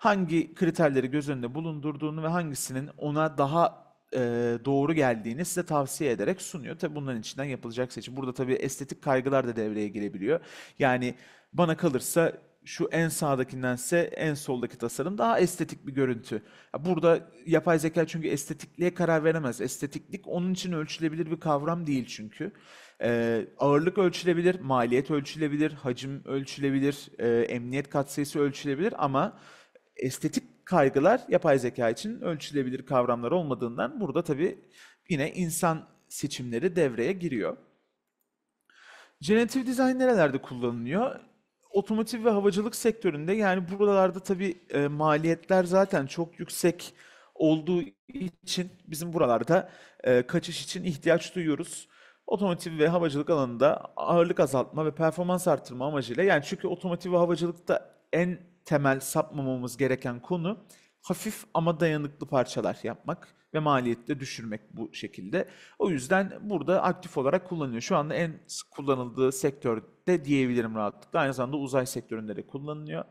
hangi kriterleri göz önünde bulundurduğunu ve hangisinin ona daha e, doğru geldiğini size tavsiye ederek sunuyor. Tabi bunların içinden yapılacak seçim. Burada tabi estetik kaygılar da devreye girebiliyor. Yani bana kalırsa şu en sağdakindense en soldaki tasarım daha estetik bir görüntü. Burada yapay zeka çünkü estetikliğe karar veremez. Estetiklik onun için ölçülebilir bir kavram değil çünkü. Ee, ağırlık ölçülebilir, maliyet ölçülebilir, hacim ölçülebilir, e, emniyet katsayısı ölçülebilir ama estetik kaygılar yapay zeka için ölçülebilir kavramlar olmadığından burada tabii yine insan seçimleri devreye giriyor. Generatif dizayn nerelerde kullanılıyor? Otomotiv ve havacılık sektöründe yani buralarda tabii e, maliyetler zaten çok yüksek olduğu için bizim buralarda e, kaçış için ihtiyaç duyuyoruz. Otomotiv ve havacılık alanında ağırlık azaltma ve performans artırma amacıyla yani çünkü otomotiv ve havacılıkta en temel sapmamamız gereken konu hafif ama dayanıklı parçalar yapmak ve maliyeti de düşürmek bu şekilde. O yüzden burada aktif olarak kullanılıyor. Şu anda en sık kullanıldığı sektörde diyebilirim rahatlıkla. Aynı zamanda uzay sektöründe de kullanılıyor.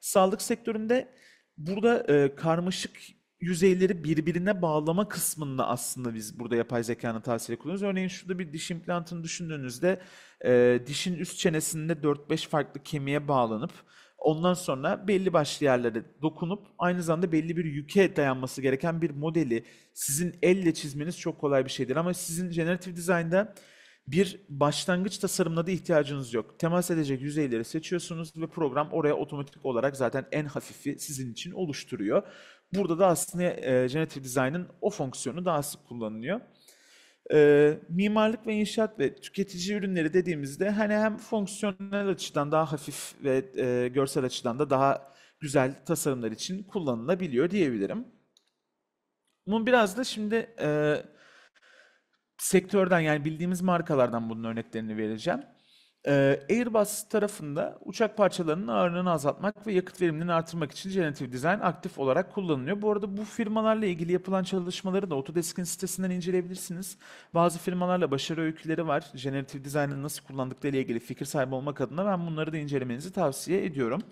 Sağlık sektöründe burada e, karmaşık yüzeyleri birbirine bağlama kısmında aslında biz burada yapay zekanın tavsiye kullanıyoruz. Örneğin şurada bir diş implantını düşündüğünüzde e, dişin üst çenesinde 4-5 farklı kemiğe bağlanıp Ondan sonra belli başlı yerlere dokunup aynı zamanda belli bir yüke dayanması gereken bir modeli sizin elle çizmeniz çok kolay bir şeydir. Ama sizin generatif dizaynda bir başlangıç tasarımına da ihtiyacınız yok. Temas edecek yüzeyleri seçiyorsunuz ve program oraya otomatik olarak zaten en hafifi sizin için oluşturuyor. Burada da aslında e, generatif dizaynın o fonksiyonu daha sık kullanılıyor. E, mimarlık ve inşaat ve tüketici ürünleri dediğimizde hani hem fonksiyonel açıdan daha hafif ve e, görsel açıdan da daha güzel tasarımlar için kullanılabiliyor diyebilirim. Bunun biraz da şimdi e, sektörden yani bildiğimiz markalardan bunun örneklerini vereceğim. Ee, Airbus tarafında uçak parçalarının ağırlığını azaltmak ve yakıt verimliliğini artırmak için Generative Design aktif olarak kullanılıyor. Bu arada bu firmalarla ilgili yapılan çalışmaları da Autodesk'in sitesinden inceleyebilirsiniz. Bazı firmalarla başarı öyküleri var. Generative Design'ı nasıl kullandıkları ile ilgili fikir sahibi olmak adına ben bunları da incelemenizi tavsiye ediyorum.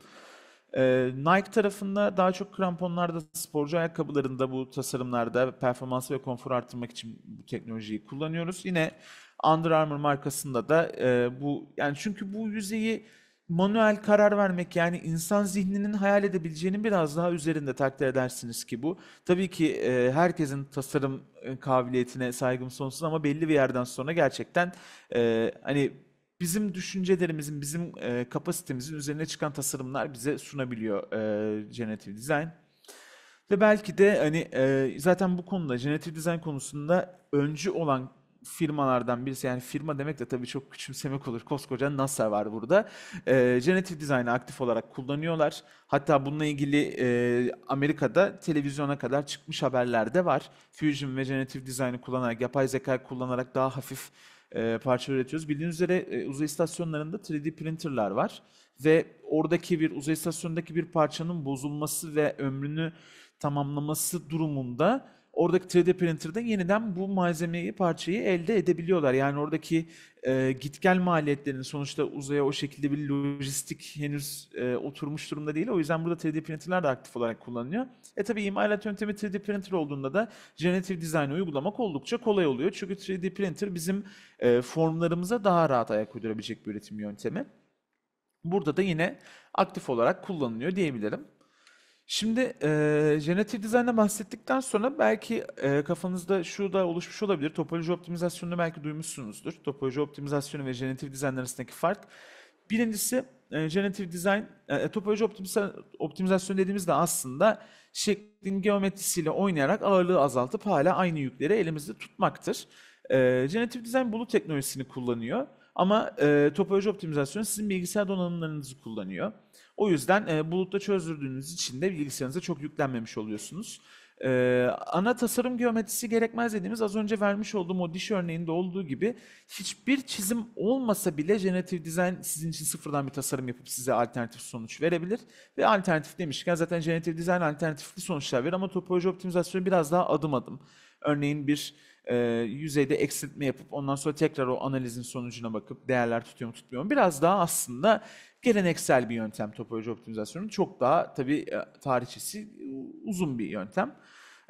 Ee, Nike tarafında daha çok kramponlarda, sporcu ayakkabılarında bu tasarımlarda performansı ve konforu arttırmak için bu teknolojiyi kullanıyoruz. Yine Under Armour markasında da e, bu yani çünkü bu yüzeyi manuel karar vermek yani insan zihninin hayal edebileceğinin biraz daha üzerinde takdir edersiniz ki bu. Tabii ki e, herkesin tasarım e, kabiliyetine saygım sonsuz ama belli bir yerden sonra gerçekten e, hani bizim düşüncelerimizin, bizim e, kapasitemizin üzerine çıkan tasarımlar bize sunabiliyor e, generative design. Ve belki de hani e, zaten bu konuda generative design konusunda öncü olan firmalardan birisi yani firma demek de tabii çok küçümsemek olur. Koskoca NASA var burada. E, ee, Generative Design'ı aktif olarak kullanıyorlar. Hatta bununla ilgili e, Amerika'da televizyona kadar çıkmış haberler de var. Fusion ve Generative Design'ı kullanarak, yapay zeka kullanarak daha hafif e, parça üretiyoruz. Bildiğiniz üzere e, uzay istasyonlarında 3D printerlar var ve oradaki bir uzay istasyonundaki bir parçanın bozulması ve ömrünü tamamlaması durumunda oradaki 3D printer'da yeniden bu malzemeyi, parçayı elde edebiliyorlar. Yani oradaki e, git gel maliyetlerinin sonuçta uzaya o şekilde bir lojistik henüz e, oturmuş durumda değil. O yüzden burada 3D printer'lar da aktif olarak kullanılıyor. E tabi imalat yöntemi 3D printer olduğunda da generative design'ı uygulamak oldukça kolay oluyor. Çünkü 3D printer bizim e, formlarımıza daha rahat ayak uydurabilecek bir üretim yöntemi. Burada da yine aktif olarak kullanılıyor diyebilirim. Şimdi, eee, generatif dizaynla bahsettikten sonra belki, eee, kafanızda şu da oluşmuş olabilir, topoloji optimizasyonunu belki duymuşsunuzdur. Topoloji optimizasyonu ve generatif dizayn arasındaki fark. Birincisi eee, generatif dizayn, eee, e, topoloji optimizasyon dediğimizde aslında şeklin geometrisiyle oynayarak ağırlığı azaltıp hala aynı yükleri elimizde tutmaktır. Eee, generatif dizayn bulut teknolojisini kullanıyor ama, eee, topoloji optimizasyonu sizin bilgisayar donanımlarınızı kullanıyor. O yüzden e, bulutta çözdürdüğünüz için de bilgisayarınıza çok yüklenmemiş oluyorsunuz. Ee, ana tasarım geometrisi gerekmez dediğimiz az önce vermiş olduğum o diş örneğinde olduğu gibi hiçbir çizim olmasa bile generative design sizin için sıfırdan bir tasarım yapıp size alternatif sonuç verebilir. Ve alternatif demişken zaten generative design alternatifli sonuçlar verir ama topoloji optimizasyonu biraz daha adım adım. Örneğin bir e, yüzeyde eksiltme yapıp ondan sonra tekrar o analizin sonucuna bakıp değerler tutuyor mu tutmuyor mu biraz daha aslında geleneksel bir yöntem topoloji optimizasyonu. Çok daha tabii e, tarihçesi uzun bir yöntem.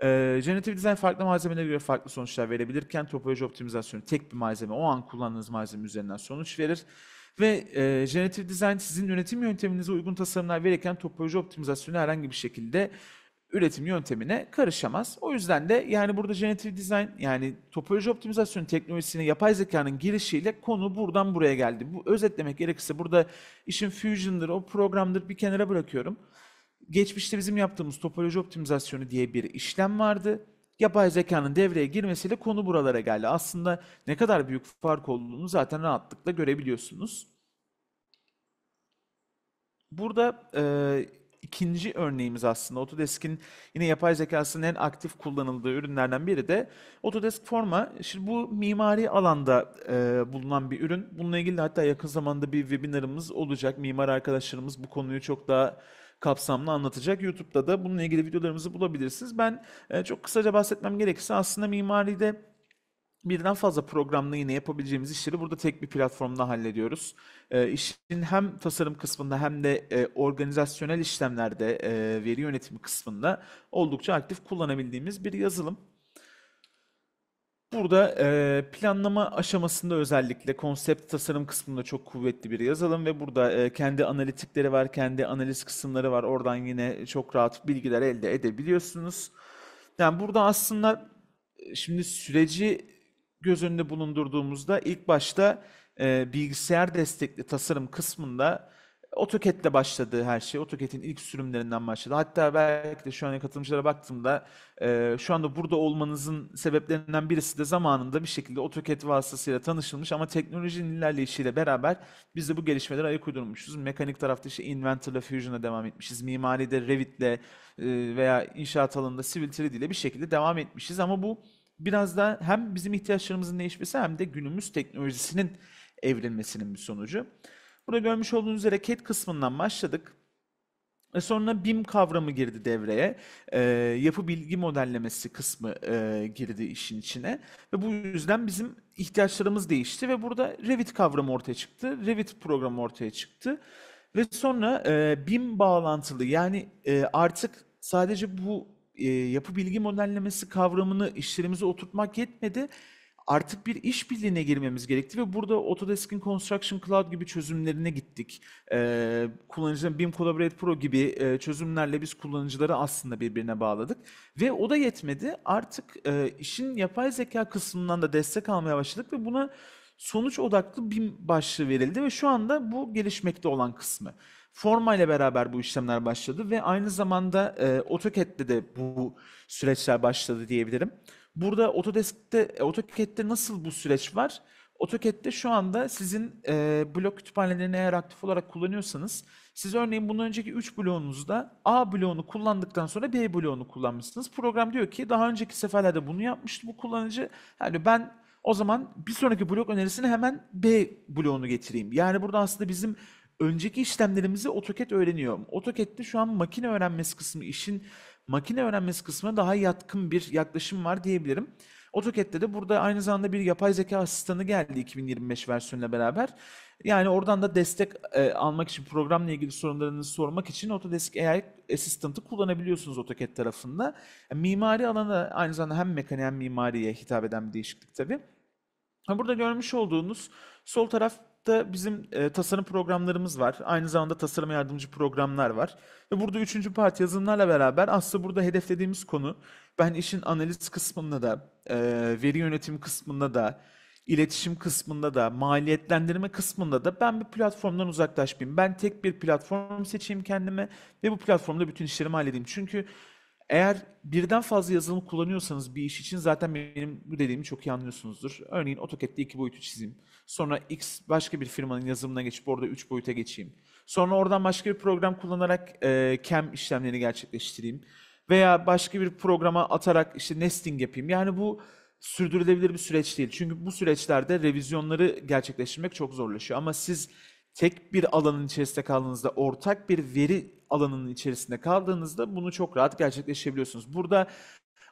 E, generative design farklı malzemelere göre farklı sonuçlar verebilirken topoloji optimizasyonu tek bir malzeme, o an kullandığınız malzeme üzerinden sonuç verir. Ve e, generative design sizin yönetim yönteminize uygun tasarımlar verirken topoloji optimizasyonu herhangi bir şekilde üretim yöntemine karışamaz. O yüzden de yani burada generative design yani topoloji optimizasyon teknolojisinin yapay zekanın girişiyle konu buradan buraya geldi. Bu özetlemek gerekirse burada işin fusion'dır, o programdır bir kenara bırakıyorum. Geçmişte bizim yaptığımız topoloji optimizasyonu diye bir işlem vardı. Yapay zekanın devreye girmesiyle konu buralara geldi. Aslında ne kadar büyük fark olduğunu zaten rahatlıkla görebiliyorsunuz. Burada e, ikinci örneğimiz aslında Autodesk'in yine yapay zekasının en aktif kullanıldığı ürünlerden biri de Autodesk Forma. Şimdi bu mimari alanda e, bulunan bir ürün. Bununla ilgili hatta yakın zamanda bir webinarımız olacak. Mimar arkadaşlarımız bu konuyu çok daha kapsamlı anlatacak. YouTube'da da bununla ilgili videolarımızı bulabilirsiniz. Ben e, çok kısaca bahsetmem gerekirse aslında mimaride birden fazla programla yine yapabileceğimiz işleri burada tek bir platformda hallediyoruz. E, işin hem tasarım kısmında hem de e, organizasyonel işlemlerde e, veri yönetimi kısmında oldukça aktif kullanabildiğimiz bir yazılım. Burada e, planlama aşamasında özellikle konsept tasarım kısmında çok kuvvetli bir yazılım ve burada e, kendi analitikleri var, kendi analiz kısımları var. Oradan yine çok rahat bilgiler elde edebiliyorsunuz. Yani burada aslında e, şimdi süreci göz önünde bulundurduğumuzda ilk başta e, bilgisayar destekli tasarım kısmında AutoCAD'le başladı her şey. AutoCAD'in ilk sürümlerinden başladı. Hatta belki de şu an katılımcılara baktığımda e, şu anda burada olmanızın sebeplerinden birisi de zamanında bir şekilde AutoCAD vasıtasıyla tanışılmış ama teknolojinin ilerleyişiyle beraber biz de bu gelişmelere ayak uydurmuşuz. Mekanik tarafta işte Inventor'la Fusion'a devam etmişiz. Mimaride Revit'le e, veya inşaat alanında Civil 3D ile bir şekilde devam etmişiz ama bu biraz da hem bizim ihtiyaçlarımızın değişmesi hem de günümüz teknolojisinin evrilmesinin bir sonucu. Burada görmüş olduğunuz üzere CAD kısmından başladık. E, sonra BIM kavramı girdi devreye. E, yapı bilgi modellemesi kısmı e, girdi işin içine. Ve bu yüzden bizim ihtiyaçlarımız değişti ve burada Revit kavramı ortaya çıktı. Revit programı ortaya çıktı. Ve sonra e, BIM bağlantılı yani e, artık sadece bu e, yapı bilgi modellemesi kavramını işlerimize oturtmak yetmedi. Artık bir iş birliğine girmemiz gerekti ve burada Autodesk'in Construction Cloud gibi çözümlerine gittik. Ee, kullanıcıların BIM Collaborate Pro gibi e, çözümlerle biz kullanıcıları aslında birbirine bağladık. Ve o da yetmedi. Artık e, işin yapay zeka kısmından da destek almaya başladık ve buna sonuç odaklı BIM başlığı verildi ve şu anda bu gelişmekte olan kısmı. Formayla beraber bu işlemler başladı ve aynı zamanda e, AutoCAD'de de bu süreçler başladı diyebilirim. Burada Autodesk'te e, AutoCAD'de nasıl bu süreç var? AutoCAD'de şu anda sizin e, blok kütüphanelerini eğer aktif olarak kullanıyorsanız siz örneğin bundan önceki 3 bloğunuzda A bloğunu kullandıktan sonra B bloğunu kullanmışsınız. Program diyor ki daha önceki seferlerde bunu yapmıştı bu kullanıcı. Yani ben o zaman bir sonraki blok önerisini hemen B bloğunu getireyim. Yani burada aslında bizim önceki işlemlerimizi AutoCAD öğreniyor. AutoCAD'de şu an makine öğrenmesi kısmı işin makine öğrenmesi kısmına daha yatkın bir yaklaşım var diyebilirim. AutoCAD'de de burada aynı zamanda bir yapay zeka asistanı geldi 2025 versiyonuyla beraber. Yani oradan da destek e, almak için programla ilgili sorunlarınızı sormak için Autodesk AI Assistant'ı kullanabiliyorsunuz AutoCAD tarafında. Yani e, mimari alana aynı zamanda hem mekanik hem mimariye hitap eden bir değişiklik tabii. Burada görmüş olduğunuz sol taraf da bizim e, tasarım programlarımız var. Aynı zamanda tasarım yardımcı programlar var. Ve burada üçüncü parti yazılımlarla beraber aslında burada hedeflediğimiz konu ben işin analiz kısmında da, e, veri yönetimi kısmında da, iletişim kısmında da, maliyetlendirme kısmında da ben bir platformdan uzaklaşmayayım. Ben tek bir platform seçeyim kendime ve bu platformda bütün işlerimi halledeyim. Çünkü eğer birden fazla yazılım kullanıyorsanız bir iş için zaten benim bu dediğimi çok iyi anlıyorsunuzdur. Örneğin AutoCAD'de iki boyutu çizeyim. Sonra X başka bir firmanın yazılımına geçip orada üç boyuta geçeyim. Sonra oradan başka bir program kullanarak e, CAM işlemlerini gerçekleştireyim. Veya başka bir programa atarak işte nesting yapayım. Yani bu sürdürülebilir bir süreç değil. Çünkü bu süreçlerde revizyonları gerçekleştirmek çok zorlaşıyor. Ama siz tek bir alanın içerisinde kaldığınızda, ortak bir veri alanının içerisinde kaldığınızda bunu çok rahat gerçekleştirebiliyorsunuz. Burada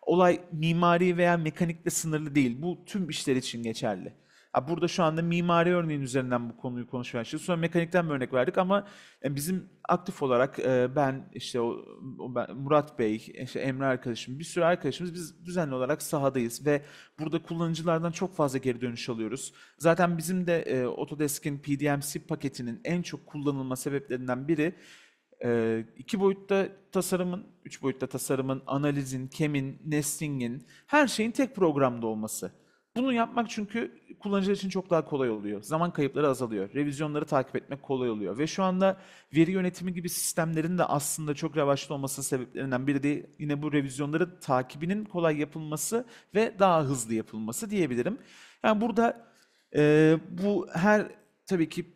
olay mimari veya mekanikle sınırlı değil. Bu tüm işler için geçerli burada şu anda mimari örneğin üzerinden bu konuyu konuşmaya başladık. Şey. Sonra mekanikten bir örnek verdik ama e, bizim aktif olarak e, ben işte o, ben, Murat Bey, işte Emre arkadaşım, bir sürü arkadaşımız biz düzenli olarak sahadayız ve burada kullanıcılardan çok fazla geri dönüş alıyoruz. Zaten bizim de e, Autodesk'in PDMC paketinin en çok kullanılma sebeplerinden biri e, iki boyutta tasarımın, üç boyutta tasarımın, analizin, kemin, nestingin, her şeyin tek programda olması. Bunu yapmak çünkü kullanıcılar için çok daha kolay oluyor. Zaman kayıpları azalıyor. Revizyonları takip etmek kolay oluyor. Ve şu anda veri yönetimi gibi sistemlerin de aslında çok revaçlı olmasının sebeplerinden biri de yine bu revizyonları takibinin kolay yapılması ve daha hızlı yapılması diyebilirim. Yani burada e, bu her tabii ki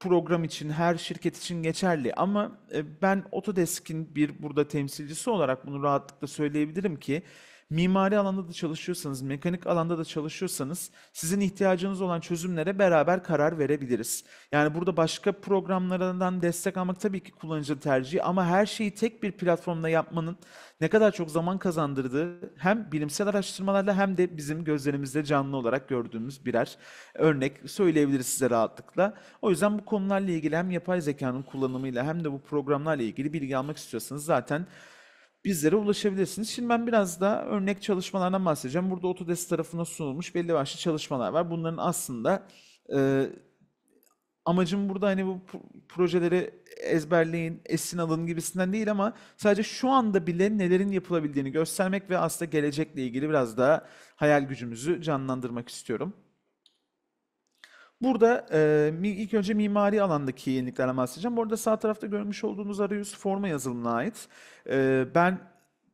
program için, her şirket için geçerli ama e, ben Autodesk'in bir burada temsilcisi olarak bunu rahatlıkla söyleyebilirim ki mimari alanda da çalışıyorsanız, mekanik alanda da çalışıyorsanız sizin ihtiyacınız olan çözümlere beraber karar verebiliriz. Yani burada başka programlardan destek almak tabii ki kullanıcı tercihi ama her şeyi tek bir platformda yapmanın ne kadar çok zaman kazandırdığı hem bilimsel araştırmalarla hem de bizim gözlerimizde canlı olarak gördüğümüz birer örnek söyleyebiliriz size rahatlıkla. O yüzden bu konularla ilgili hem yapay zekanın kullanımıyla hem de bu programlarla ilgili bilgi almak istiyorsanız zaten bizlere ulaşabilirsiniz. Şimdi ben biraz da örnek çalışmalardan bahsedeceğim. Burada Autodesk tarafına sunulmuş belli başlı çalışmalar var. Bunların aslında e, amacım burada hani bu projeleri ezberleyin, esin alın gibisinden değil ama sadece şu anda bile nelerin yapılabildiğini göstermek ve aslında gelecekle ilgili biraz daha hayal gücümüzü canlandırmak istiyorum. Burada e, ilk önce mimari alandaki yeniliklerden bahsedeceğim. Bu arada sağ tarafta görmüş olduğunuz arayüz forma yazılımına ait. E, ben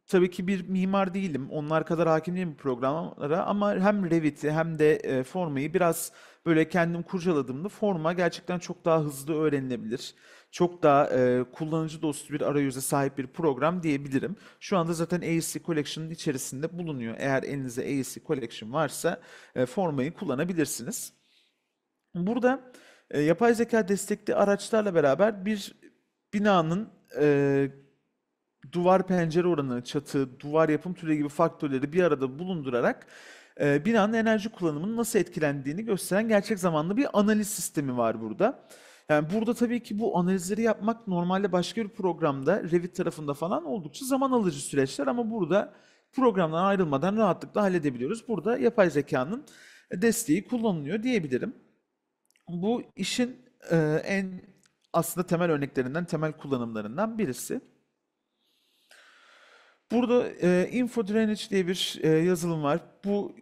tabii ki bir mimar değilim. Onlar kadar hakim değilim programlara ama hem Revit'i hem de e, formayı biraz böyle kendim kurcaladığımda forma gerçekten çok daha hızlı öğrenilebilir. Çok daha e, kullanıcı dostu bir arayüze sahip bir program diyebilirim. Şu anda zaten AEC Collection'ın içerisinde bulunuyor. Eğer elinizde AEC Collection varsa e, formayı kullanabilirsiniz. Burada e, yapay zeka destekli araçlarla beraber bir binanın e, duvar pencere oranı, çatı, duvar yapım türü gibi faktörleri bir arada bulundurarak e, binanın enerji kullanımının nasıl etkilendiğini gösteren gerçek zamanlı bir analiz sistemi var burada. Yani burada tabii ki bu analizleri yapmak normalde başka bir programda Revit tarafında falan oldukça zaman alıcı süreçler ama burada programdan ayrılmadan rahatlıkla halledebiliyoruz. Burada yapay zekanın desteği kullanılıyor diyebilirim bu işin e, en aslında temel örneklerinden, temel kullanımlarından birisi. Burada e, info drainage diye bir e, yazılım var. Bu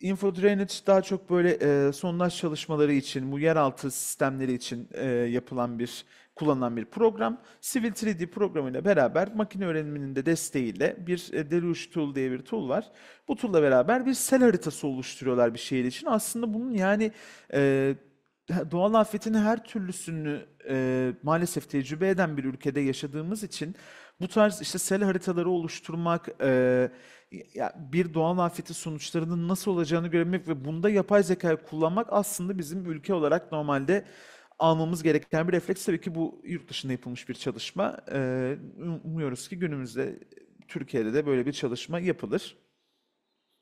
info drainage daha çok böyle e, sondaj çalışmaları için, bu yeraltı sistemleri için e, yapılan bir kullanılan bir program. Civil 3D programıyla beraber makine öğreniminin de desteğiyle bir e, Deluge Tool diye bir tool var. Bu tool ile beraber bir sel haritası oluşturuyorlar bir şehir için. Aslında bunun yani e, doğal afetin her türlüsünü e, maalesef tecrübe eden bir ülkede yaşadığımız için bu tarz işte sel haritaları oluşturmak, e, ya bir doğal afeti sonuçlarının nasıl olacağını görmek ve bunda yapay zekayı kullanmak aslında bizim ülke olarak normalde almamız gereken bir refleks. Tabii ki bu yurt dışında yapılmış bir çalışma. E, um-, umuyoruz ki günümüzde Türkiye'de de böyle bir çalışma yapılır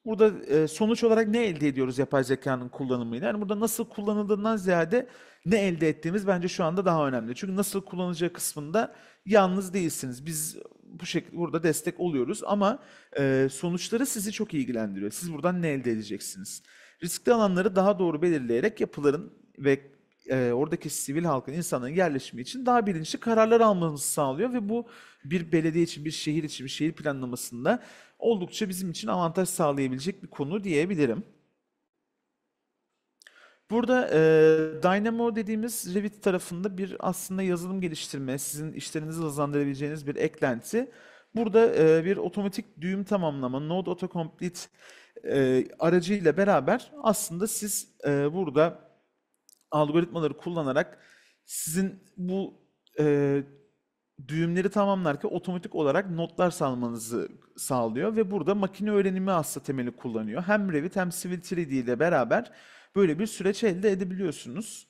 burada e, sonuç olarak ne elde ediyoruz yapay zekanın kullanımıyla? Yani burada nasıl kullanıldığından ziyade ne elde ettiğimiz bence şu anda daha önemli. Çünkü nasıl kullanılacağı kısmında yalnız değilsiniz. Biz bu şekilde burada destek oluyoruz ama e, sonuçları sizi çok ilgilendiriyor. Siz buradan ne elde edeceksiniz? Riskli alanları daha doğru belirleyerek yapıların ve e, oradaki sivil halkın, insanların yerleşimi için daha bilinçli kararlar almamızı sağlıyor ve bu bir belediye için, bir şehir için, bir şehir planlamasında oldukça bizim için avantaj sağlayabilecek bir konu diyebilirim. Burada e, Dynamo dediğimiz Revit tarafında bir aslında yazılım geliştirme, sizin işlerinizi hızlandırabileceğiniz bir eklenti. Burada e, bir otomatik düğüm tamamlama, Node Autocomplete e, aracıyla beraber aslında siz e, burada algoritmaları kullanarak sizin bu e, düğümleri tamamlarken otomatik olarak notlar salmanızı sağlıyor ve burada makine öğrenimi aslında temeli kullanıyor. Hem Revit hem Civil 3D ile beraber böyle bir süreç elde edebiliyorsunuz.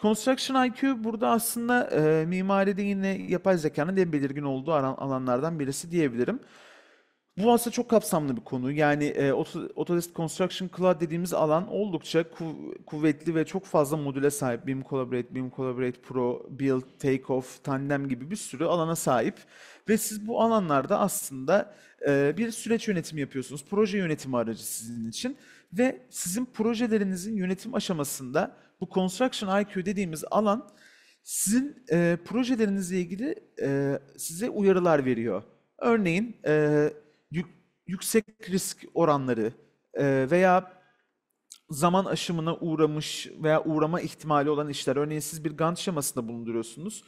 Construction IQ burada aslında e, mimaride yine yapay zekanın en belirgin olduğu alanlardan birisi diyebilirim. Bu aslında çok kapsamlı bir konu. Yani e, Autodesk Construction Cloud dediğimiz alan oldukça kuv- kuvvetli ve çok fazla modüle sahip. BIM Collaborate, BIM Collaborate Pro, Build, Takeoff, Tandem gibi bir sürü alana sahip. Ve siz bu alanlarda aslında e, bir süreç yönetimi yapıyorsunuz. Proje yönetimi aracı sizin için. Ve sizin projelerinizin yönetim aşamasında bu Construction IQ dediğimiz alan sizin e, projelerinizle ilgili e, size uyarılar veriyor. Örneğin... E, yüksek risk oranları e, veya zaman aşımına uğramış veya uğrama ihtimali olan işler. Örneğin siz bir Gantt şemasında bulunduruyorsunuz.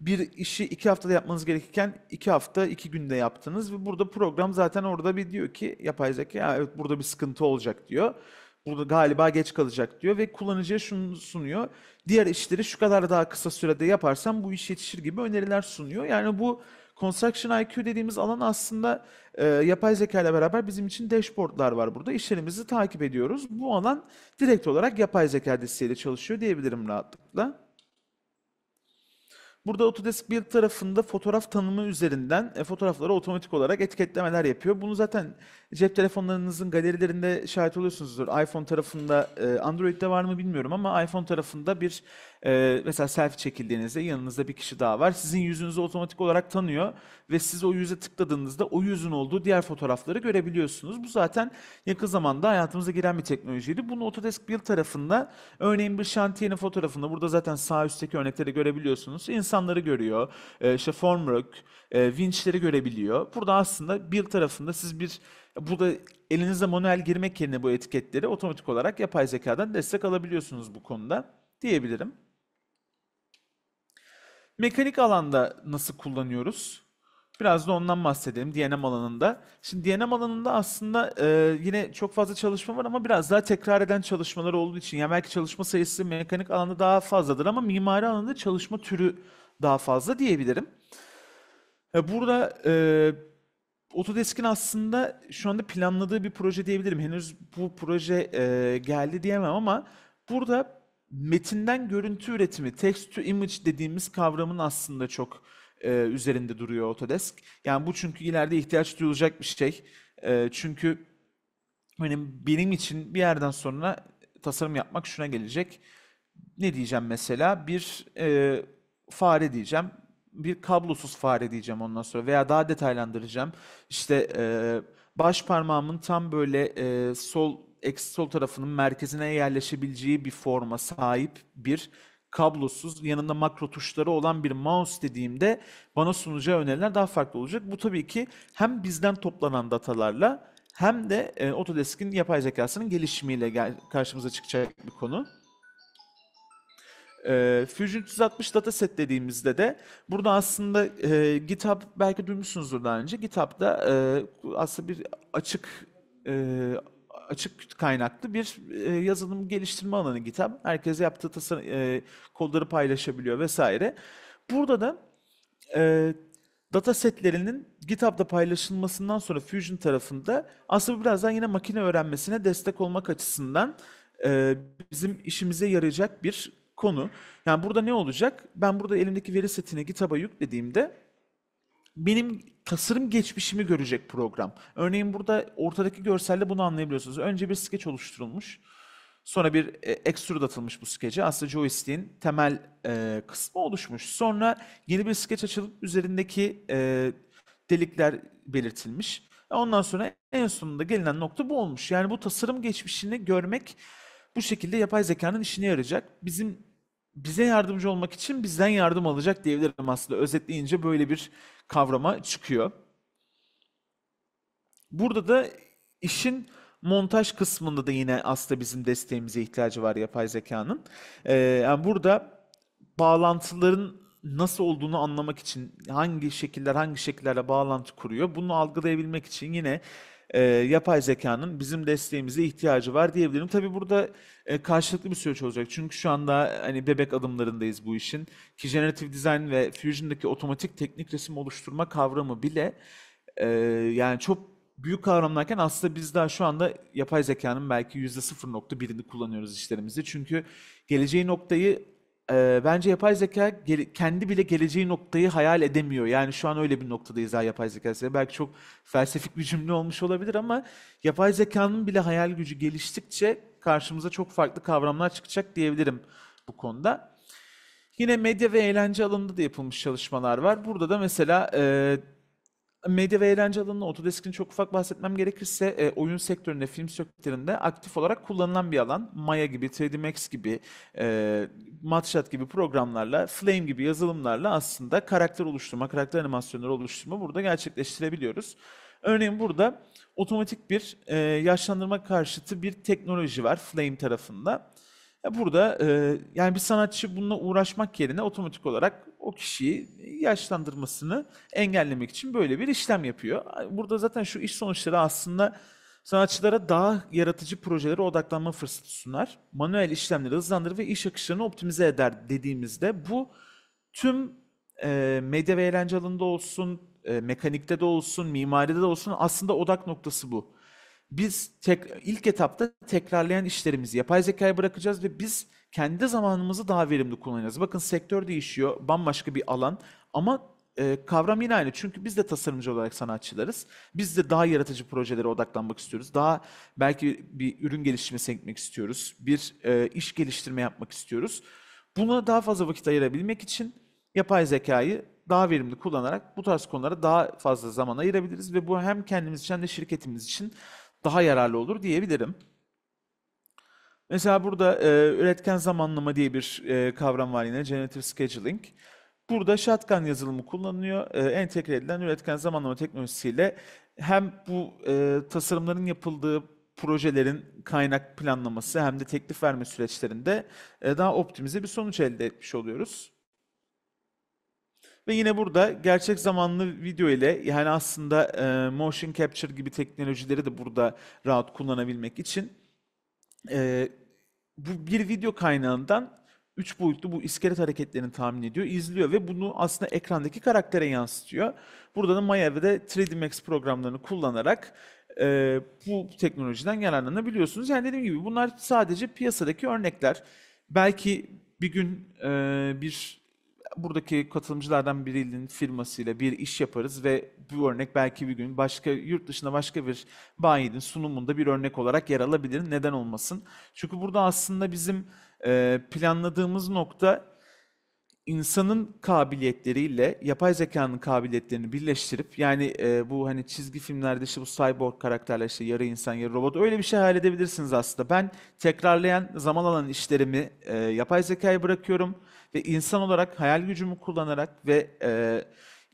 Bir işi iki haftada yapmanız gerekirken iki hafta iki günde yaptınız ve burada program zaten orada bir diyor ki yapay zeka ya evet burada bir sıkıntı olacak diyor. Burada galiba geç kalacak diyor ve kullanıcıya şunu sunuyor. Diğer işleri şu kadar daha kısa sürede yaparsan bu iş yetişir gibi öneriler sunuyor. Yani bu Construction IQ dediğimiz alan aslında e, yapay zeka ile beraber bizim için dashboardlar var burada. İşlerimizi takip ediyoruz. Bu alan direkt olarak yapay zeka desteğiyle çalışıyor diyebilirim rahatlıkla. Burada Autodesk Build tarafında fotoğraf tanımı üzerinden e, fotoğraflara otomatik olarak etiketlemeler yapıyor. Bunu zaten cep telefonlarınızın galerilerinde şahit oluyorsunuzdur. iPhone tarafında, e, Android'de var mı bilmiyorum ama iPhone tarafında bir e, mesela selfie çekildiğinizde yanınızda bir kişi daha var. Sizin yüzünüzü otomatik olarak tanıyor ve siz o yüze tıkladığınızda o yüzün olduğu diğer fotoğrafları görebiliyorsunuz. Bu zaten yakın zamanda hayatımıza giren bir teknolojiydi. Bunu Autodesk Build tarafında örneğin bir şantiyenin fotoğrafında burada zaten sağ üstteki örnekleri görebiliyorsunuz. İnsanları görüyor, e, işte formwork, e, winchleri görebiliyor. Burada aslında Build tarafında siz bir bu da elinize manuel girmek yerine bu etiketleri otomatik olarak yapay zekadan destek alabiliyorsunuz bu konuda diyebilirim. Mekanik alanda nasıl kullanıyoruz? Biraz da ondan bahsedelim DNM alanında. Şimdi DNM alanında aslında e, yine çok fazla çalışma var ama biraz daha tekrar eden çalışmalar olduğu için yani belki çalışma sayısı mekanik alanda daha fazladır ama mimari alanda çalışma türü daha fazla diyebilirim. E, burada e, Autodesk'in aslında şu anda planladığı bir proje diyebilirim. Henüz bu proje e, geldi diyemem ama burada metinden görüntü üretimi, text to image dediğimiz kavramın aslında çok e, üzerinde duruyor Autodesk. Yani bu çünkü ileride ihtiyaç duyulacak bir şey. E, çünkü benim, hani benim için bir yerden sonra tasarım yapmak şuna gelecek. Ne diyeceğim mesela? Bir e, fare diyeceğim bir kablosuz fare diyeceğim ondan sonra veya daha detaylandıracağım. İşte e, baş parmağımın tam böyle e, sol eksi sol tarafının merkezine yerleşebileceği bir forma sahip bir kablosuz yanında makro tuşları olan bir mouse dediğimde bana sunacağı öneriler daha farklı olacak. Bu tabii ki hem bizden toplanan datalarla hem de e, Autodesk'in yapay zekasının gelişimiyle gel- karşımıza çıkacak bir konu. E, Fusion 360 dataset dediğimizde de burada aslında e, GitHub belki duymuşsunuzdur daha önce. GitHub'da e, aslında bir açık e, açık kaynaklı bir e, yazılım geliştirme alanı GitHub. Herkes yaptığı tasarım, e, kodları paylaşabiliyor vesaire. Burada da e, data setlerinin GitHub'da paylaşılmasından sonra Fusion tarafında aslında birazdan yine makine öğrenmesine destek olmak açısından e, bizim işimize yarayacak bir konu. Yani burada ne olacak? Ben burada elimdeki veri setini GitHub'a yüklediğimde benim tasarım geçmişimi görecek program. Örneğin burada ortadaki görselle bunu anlayabiliyorsunuz. Önce bir skeç oluşturulmuş. Sonra bir e, extrude atılmış bu skece. Aslında joystick'in temel e, kısmı oluşmuş. Sonra yeni bir skeç açılıp üzerindeki e, delikler belirtilmiş. E, ondan sonra en sonunda gelinen nokta bu olmuş. Yani bu tasarım geçmişini görmek bu şekilde yapay zekanın işine yarayacak. Bizim bize yardımcı olmak için bizden yardım alacak diyebilirim aslında. Özetleyince böyle bir kavrama çıkıyor. Burada da işin montaj kısmında da yine aslında bizim desteğimize ihtiyacı var yapay zekanın. Ee, yani burada bağlantıların nasıl olduğunu anlamak için hangi şekiller hangi şekillerle bağlantı kuruyor bunu algılayabilmek için yine e, yapay zekanın bizim desteğimize ihtiyacı var diyebilirim. Tabii burada e, karşılıklı bir süreç olacak. Çünkü şu anda hani bebek adımlarındayız bu işin. Ki generative design ve Fusion'daki otomatik teknik resim oluşturma kavramı bile e, yani çok büyük kavramlarken aslında biz daha şu anda yapay zekanın belki %0.1'ini kullanıyoruz işlerimizde. Çünkü geleceği noktayı Eee, bence yapay zeka gele kendi bile geleceği noktayı hayal edemiyor. Yani şu an öyle bir noktadayız daha yapay zekâsıyla. Belki çok felsefik bir cümle olmuş olabilir ama yapay zekanın bile hayal gücü geliştikçe karşımıza çok farklı kavramlar çıkacak diyebilirim bu konuda. Yine medya ve eğlence alanında da yapılmış çalışmalar var. Burada da mesela, eee Medya ve eğlence alanında Autodesk'in çok ufak bahsetmem gerekirse e, oyun sektöründe, film sektöründe aktif olarak kullanılan bir alan. Maya gibi, 3D Max gibi, e, Matshot gibi programlarla, Flame gibi yazılımlarla aslında karakter oluşturma, karakter animasyonları oluşturma burada gerçekleştirebiliyoruz. Örneğin burada otomatik bir e, yaşlandırma karşıtı bir teknoloji var Flame tarafında. E, burada e, yani bir sanatçı bununla uğraşmak yerine otomatik olarak o kişiyi yaşlandırmasını engellemek için böyle bir işlem yapıyor. Burada zaten şu iş sonuçları aslında sanatçılara daha yaratıcı projelere odaklanma fırsatı sunar. Manuel işlemleri hızlandırır ve iş akışlarını optimize eder dediğimizde bu tüm e, medya ve eğlence alanında olsun, e, mekanikte de olsun, mimaride de olsun aslında odak noktası bu biz tek, ilk etapta tekrarlayan işlerimizi yapay zekaya bırakacağız ve biz kendi zamanımızı daha verimli kullanacağız. Bakın sektör değişiyor, bambaşka bir alan ama e, kavram yine aynı. Çünkü biz de tasarımcı olarak sanatçılarız. Biz de daha yaratıcı projelere odaklanmak istiyoruz. Daha belki bir ürün geliştirmesine gitmek istiyoruz. Bir e, iş geliştirme yapmak istiyoruz. Buna daha fazla vakit ayırabilmek için yapay zekayı daha verimli kullanarak bu tarz konulara daha fazla zaman ayırabiliriz ve bu hem kendimiz için hem de şirketimiz için daha yararlı olur diyebilirim. Mesela burada e, üretken zamanlama diye bir e, kavram var yine Generative Scheduling. Burada shotgun yazılımı kullanılıyor. E, entegre edilen üretken zamanlama teknolojisiyle hem bu e, tasarımların yapıldığı projelerin kaynak planlaması hem de teklif verme süreçlerinde e, daha optimize bir sonuç elde etmiş oluyoruz. Ve yine burada gerçek zamanlı video ile yani aslında e, motion capture gibi teknolojileri de burada rahat kullanabilmek için e, bu bir video kaynağından üç boyutlu bu iskelet hareketlerini tahmin ediyor, izliyor ve bunu aslında ekrandaki karaktere yansıtıyor. Burada da Maya ve de 3D Max programlarını kullanarak e, bu teknolojiden yararlanabiliyorsunuz. Yani dediğim gibi bunlar sadece piyasadaki örnekler. Belki bir gün e, bir buradaki katılımcılardan birinin firmasıyla bir iş yaparız ve bu örnek belki bir gün başka yurt dışında başka bir bayinin sunumunda bir örnek olarak yer alabilir. Neden olmasın? Çünkü burada aslında bizim planladığımız nokta insanın kabiliyetleriyle yapay zekanın kabiliyetlerini birleştirip yani e, bu hani çizgi filmlerde işte bu cyborg karakterler işte yarı insan yarı robot öyle bir şey hayal edebilirsiniz aslında. Ben tekrarlayan zaman alan işlerimi e, yapay zekaya bırakıyorum ve insan olarak hayal gücümü kullanarak ve e,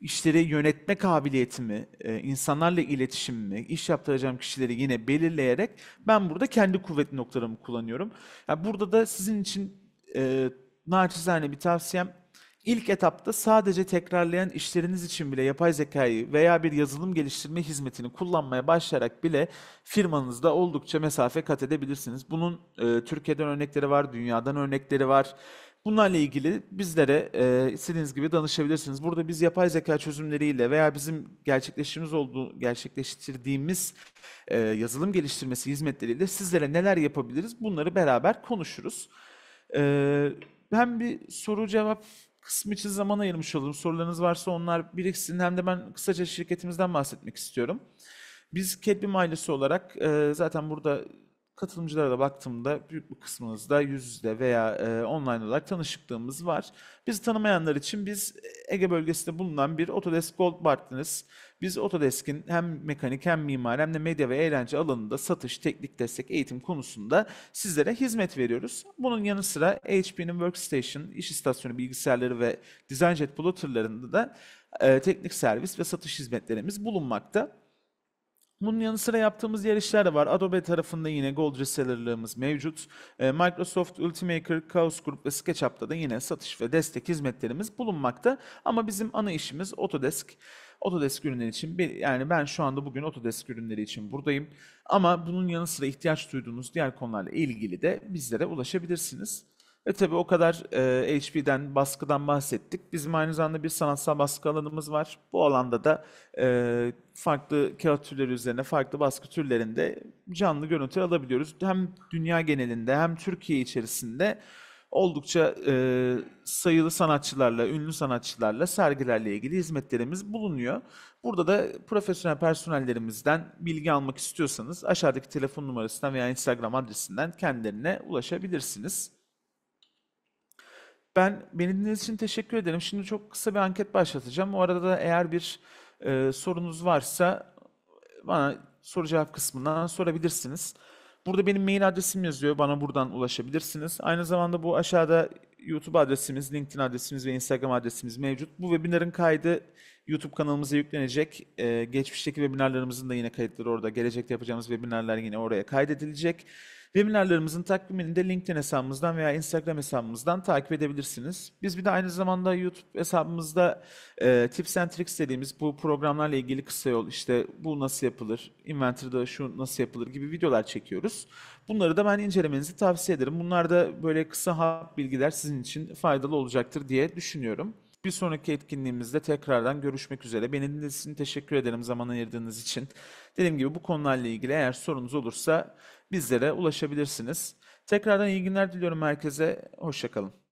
işleri yönetme kabiliyetimi, e, insanlarla iletişimimi, iş yaptıracağım kişileri yine belirleyerek ben burada kendi kuvvet noktalarımı kullanıyorum. Yani burada da sizin için e, naçizane bir tavsiyem ilk etapta sadece tekrarlayan işleriniz için bile yapay zekayı veya bir yazılım geliştirme hizmetini kullanmaya başlayarak bile firmanızda oldukça mesafe kat edebilirsiniz. Bunun e, Türkiye'den örnekleri var, dünyadan örnekleri var. Bunlarla ilgili bizlere e, istediğiniz gibi danışabilirsiniz. Burada biz yapay zeka çözümleriyle veya bizim gerçekleştirdiğimiz olduğu gerçekleştirdiğimiz e, yazılım geliştirmesi hizmetleriyle sizlere neler yapabiliriz bunları beraber konuşuruz. E, hem bir soru cevap kısmı için zaman ayırmış olalım. Sorularınız varsa onlar biriksin. Hem de ben kısaca şirketimizden bahsetmek istiyorum. Biz Kedbim ailesi olarak e, zaten burada katılımcılara da baktığımda büyük bir kısmınızda yüz yüze veya e, online olarak tanışıklığımız var. Bizi tanımayanlar için biz Ege bölgesinde bulunan bir Autodesk Gold Partners biz Autodesk'in hem mekanik hem mimar hem de medya ve eğlence alanında satış, teknik destek, eğitim konusunda sizlere hizmet veriyoruz. Bunun yanı sıra HP'nin Workstation, iş istasyonu bilgisayarları ve DesignJet plotterlarında da e, teknik servis ve satış hizmetlerimiz bulunmakta. Bunun yanı sıra yaptığımız diğer işler de var. Adobe tarafında yine Gold Reseller'lığımız mevcut. E, Microsoft Ultimaker, Chaos Group ve SketchUp'ta da yine satış ve destek hizmetlerimiz bulunmakta. Ama bizim ana işimiz Autodesk. Otodesk ürünleri için bir, yani ben şu anda bugün Otodesk ürünleri için buradayım. Ama bunun yanı sıra ihtiyaç duyduğunuz diğer konularla ilgili de bizlere ulaşabilirsiniz. Ve tabii o kadar e, HP'den, baskıdan bahsettik. Bizim aynı zamanda bir sanatsal baskı alanımız var. Bu alanda da e, farklı kağıt türleri üzerine, farklı baskı türlerinde canlı görüntü alabiliyoruz. Hem dünya genelinde hem Türkiye içerisinde oldukça e, sayılı sanatçılarla, ünlü sanatçılarla, sergilerle ilgili hizmetlerimiz bulunuyor. Burada da profesyonel personellerimizden bilgi almak istiyorsanız aşağıdaki telefon numarasından veya Instagram adresinden kendilerine ulaşabilirsiniz. Ben beni dinlediğiniz için teşekkür ederim. Şimdi çok kısa bir anket başlatacağım. O arada da eğer bir e, sorunuz varsa bana soru cevap kısmından sorabilirsiniz. Burada benim mail adresim yazıyor. Bana buradan ulaşabilirsiniz. Aynı zamanda bu aşağıda YouTube adresimiz, LinkedIn adresimiz ve Instagram adresimiz mevcut. Bu webinarın kaydı YouTube kanalımıza yüklenecek. Ee, geçmişteki webinarlarımızın da yine kayıtları orada. Gelecekte yapacağımız webinarlar yine oraya kaydedilecek. Webinarlarımızın takvimini de LinkedIn hesabımızdan veya Instagram hesabımızdan takip edebilirsiniz. Biz bir de aynı zamanda YouTube hesabımızda e, tips and tricks dediğimiz bu programlarla ilgili kısa yol işte bu nasıl yapılır, inventory'da şu nasıl yapılır gibi videolar çekiyoruz. Bunları da ben incelemenizi tavsiye ederim. Bunlar da böyle kısa hap bilgiler sizin için faydalı olacaktır diye düşünüyorum. Bir sonraki etkinliğimizde tekrardan görüşmek üzere. Beni de sizin teşekkür ederim zaman ayırdığınız için. Dediğim gibi bu konularla ilgili eğer sorunuz olursa bizlere ulaşabilirsiniz. Tekrardan iyi günler diliyorum herkese. Hoşçakalın.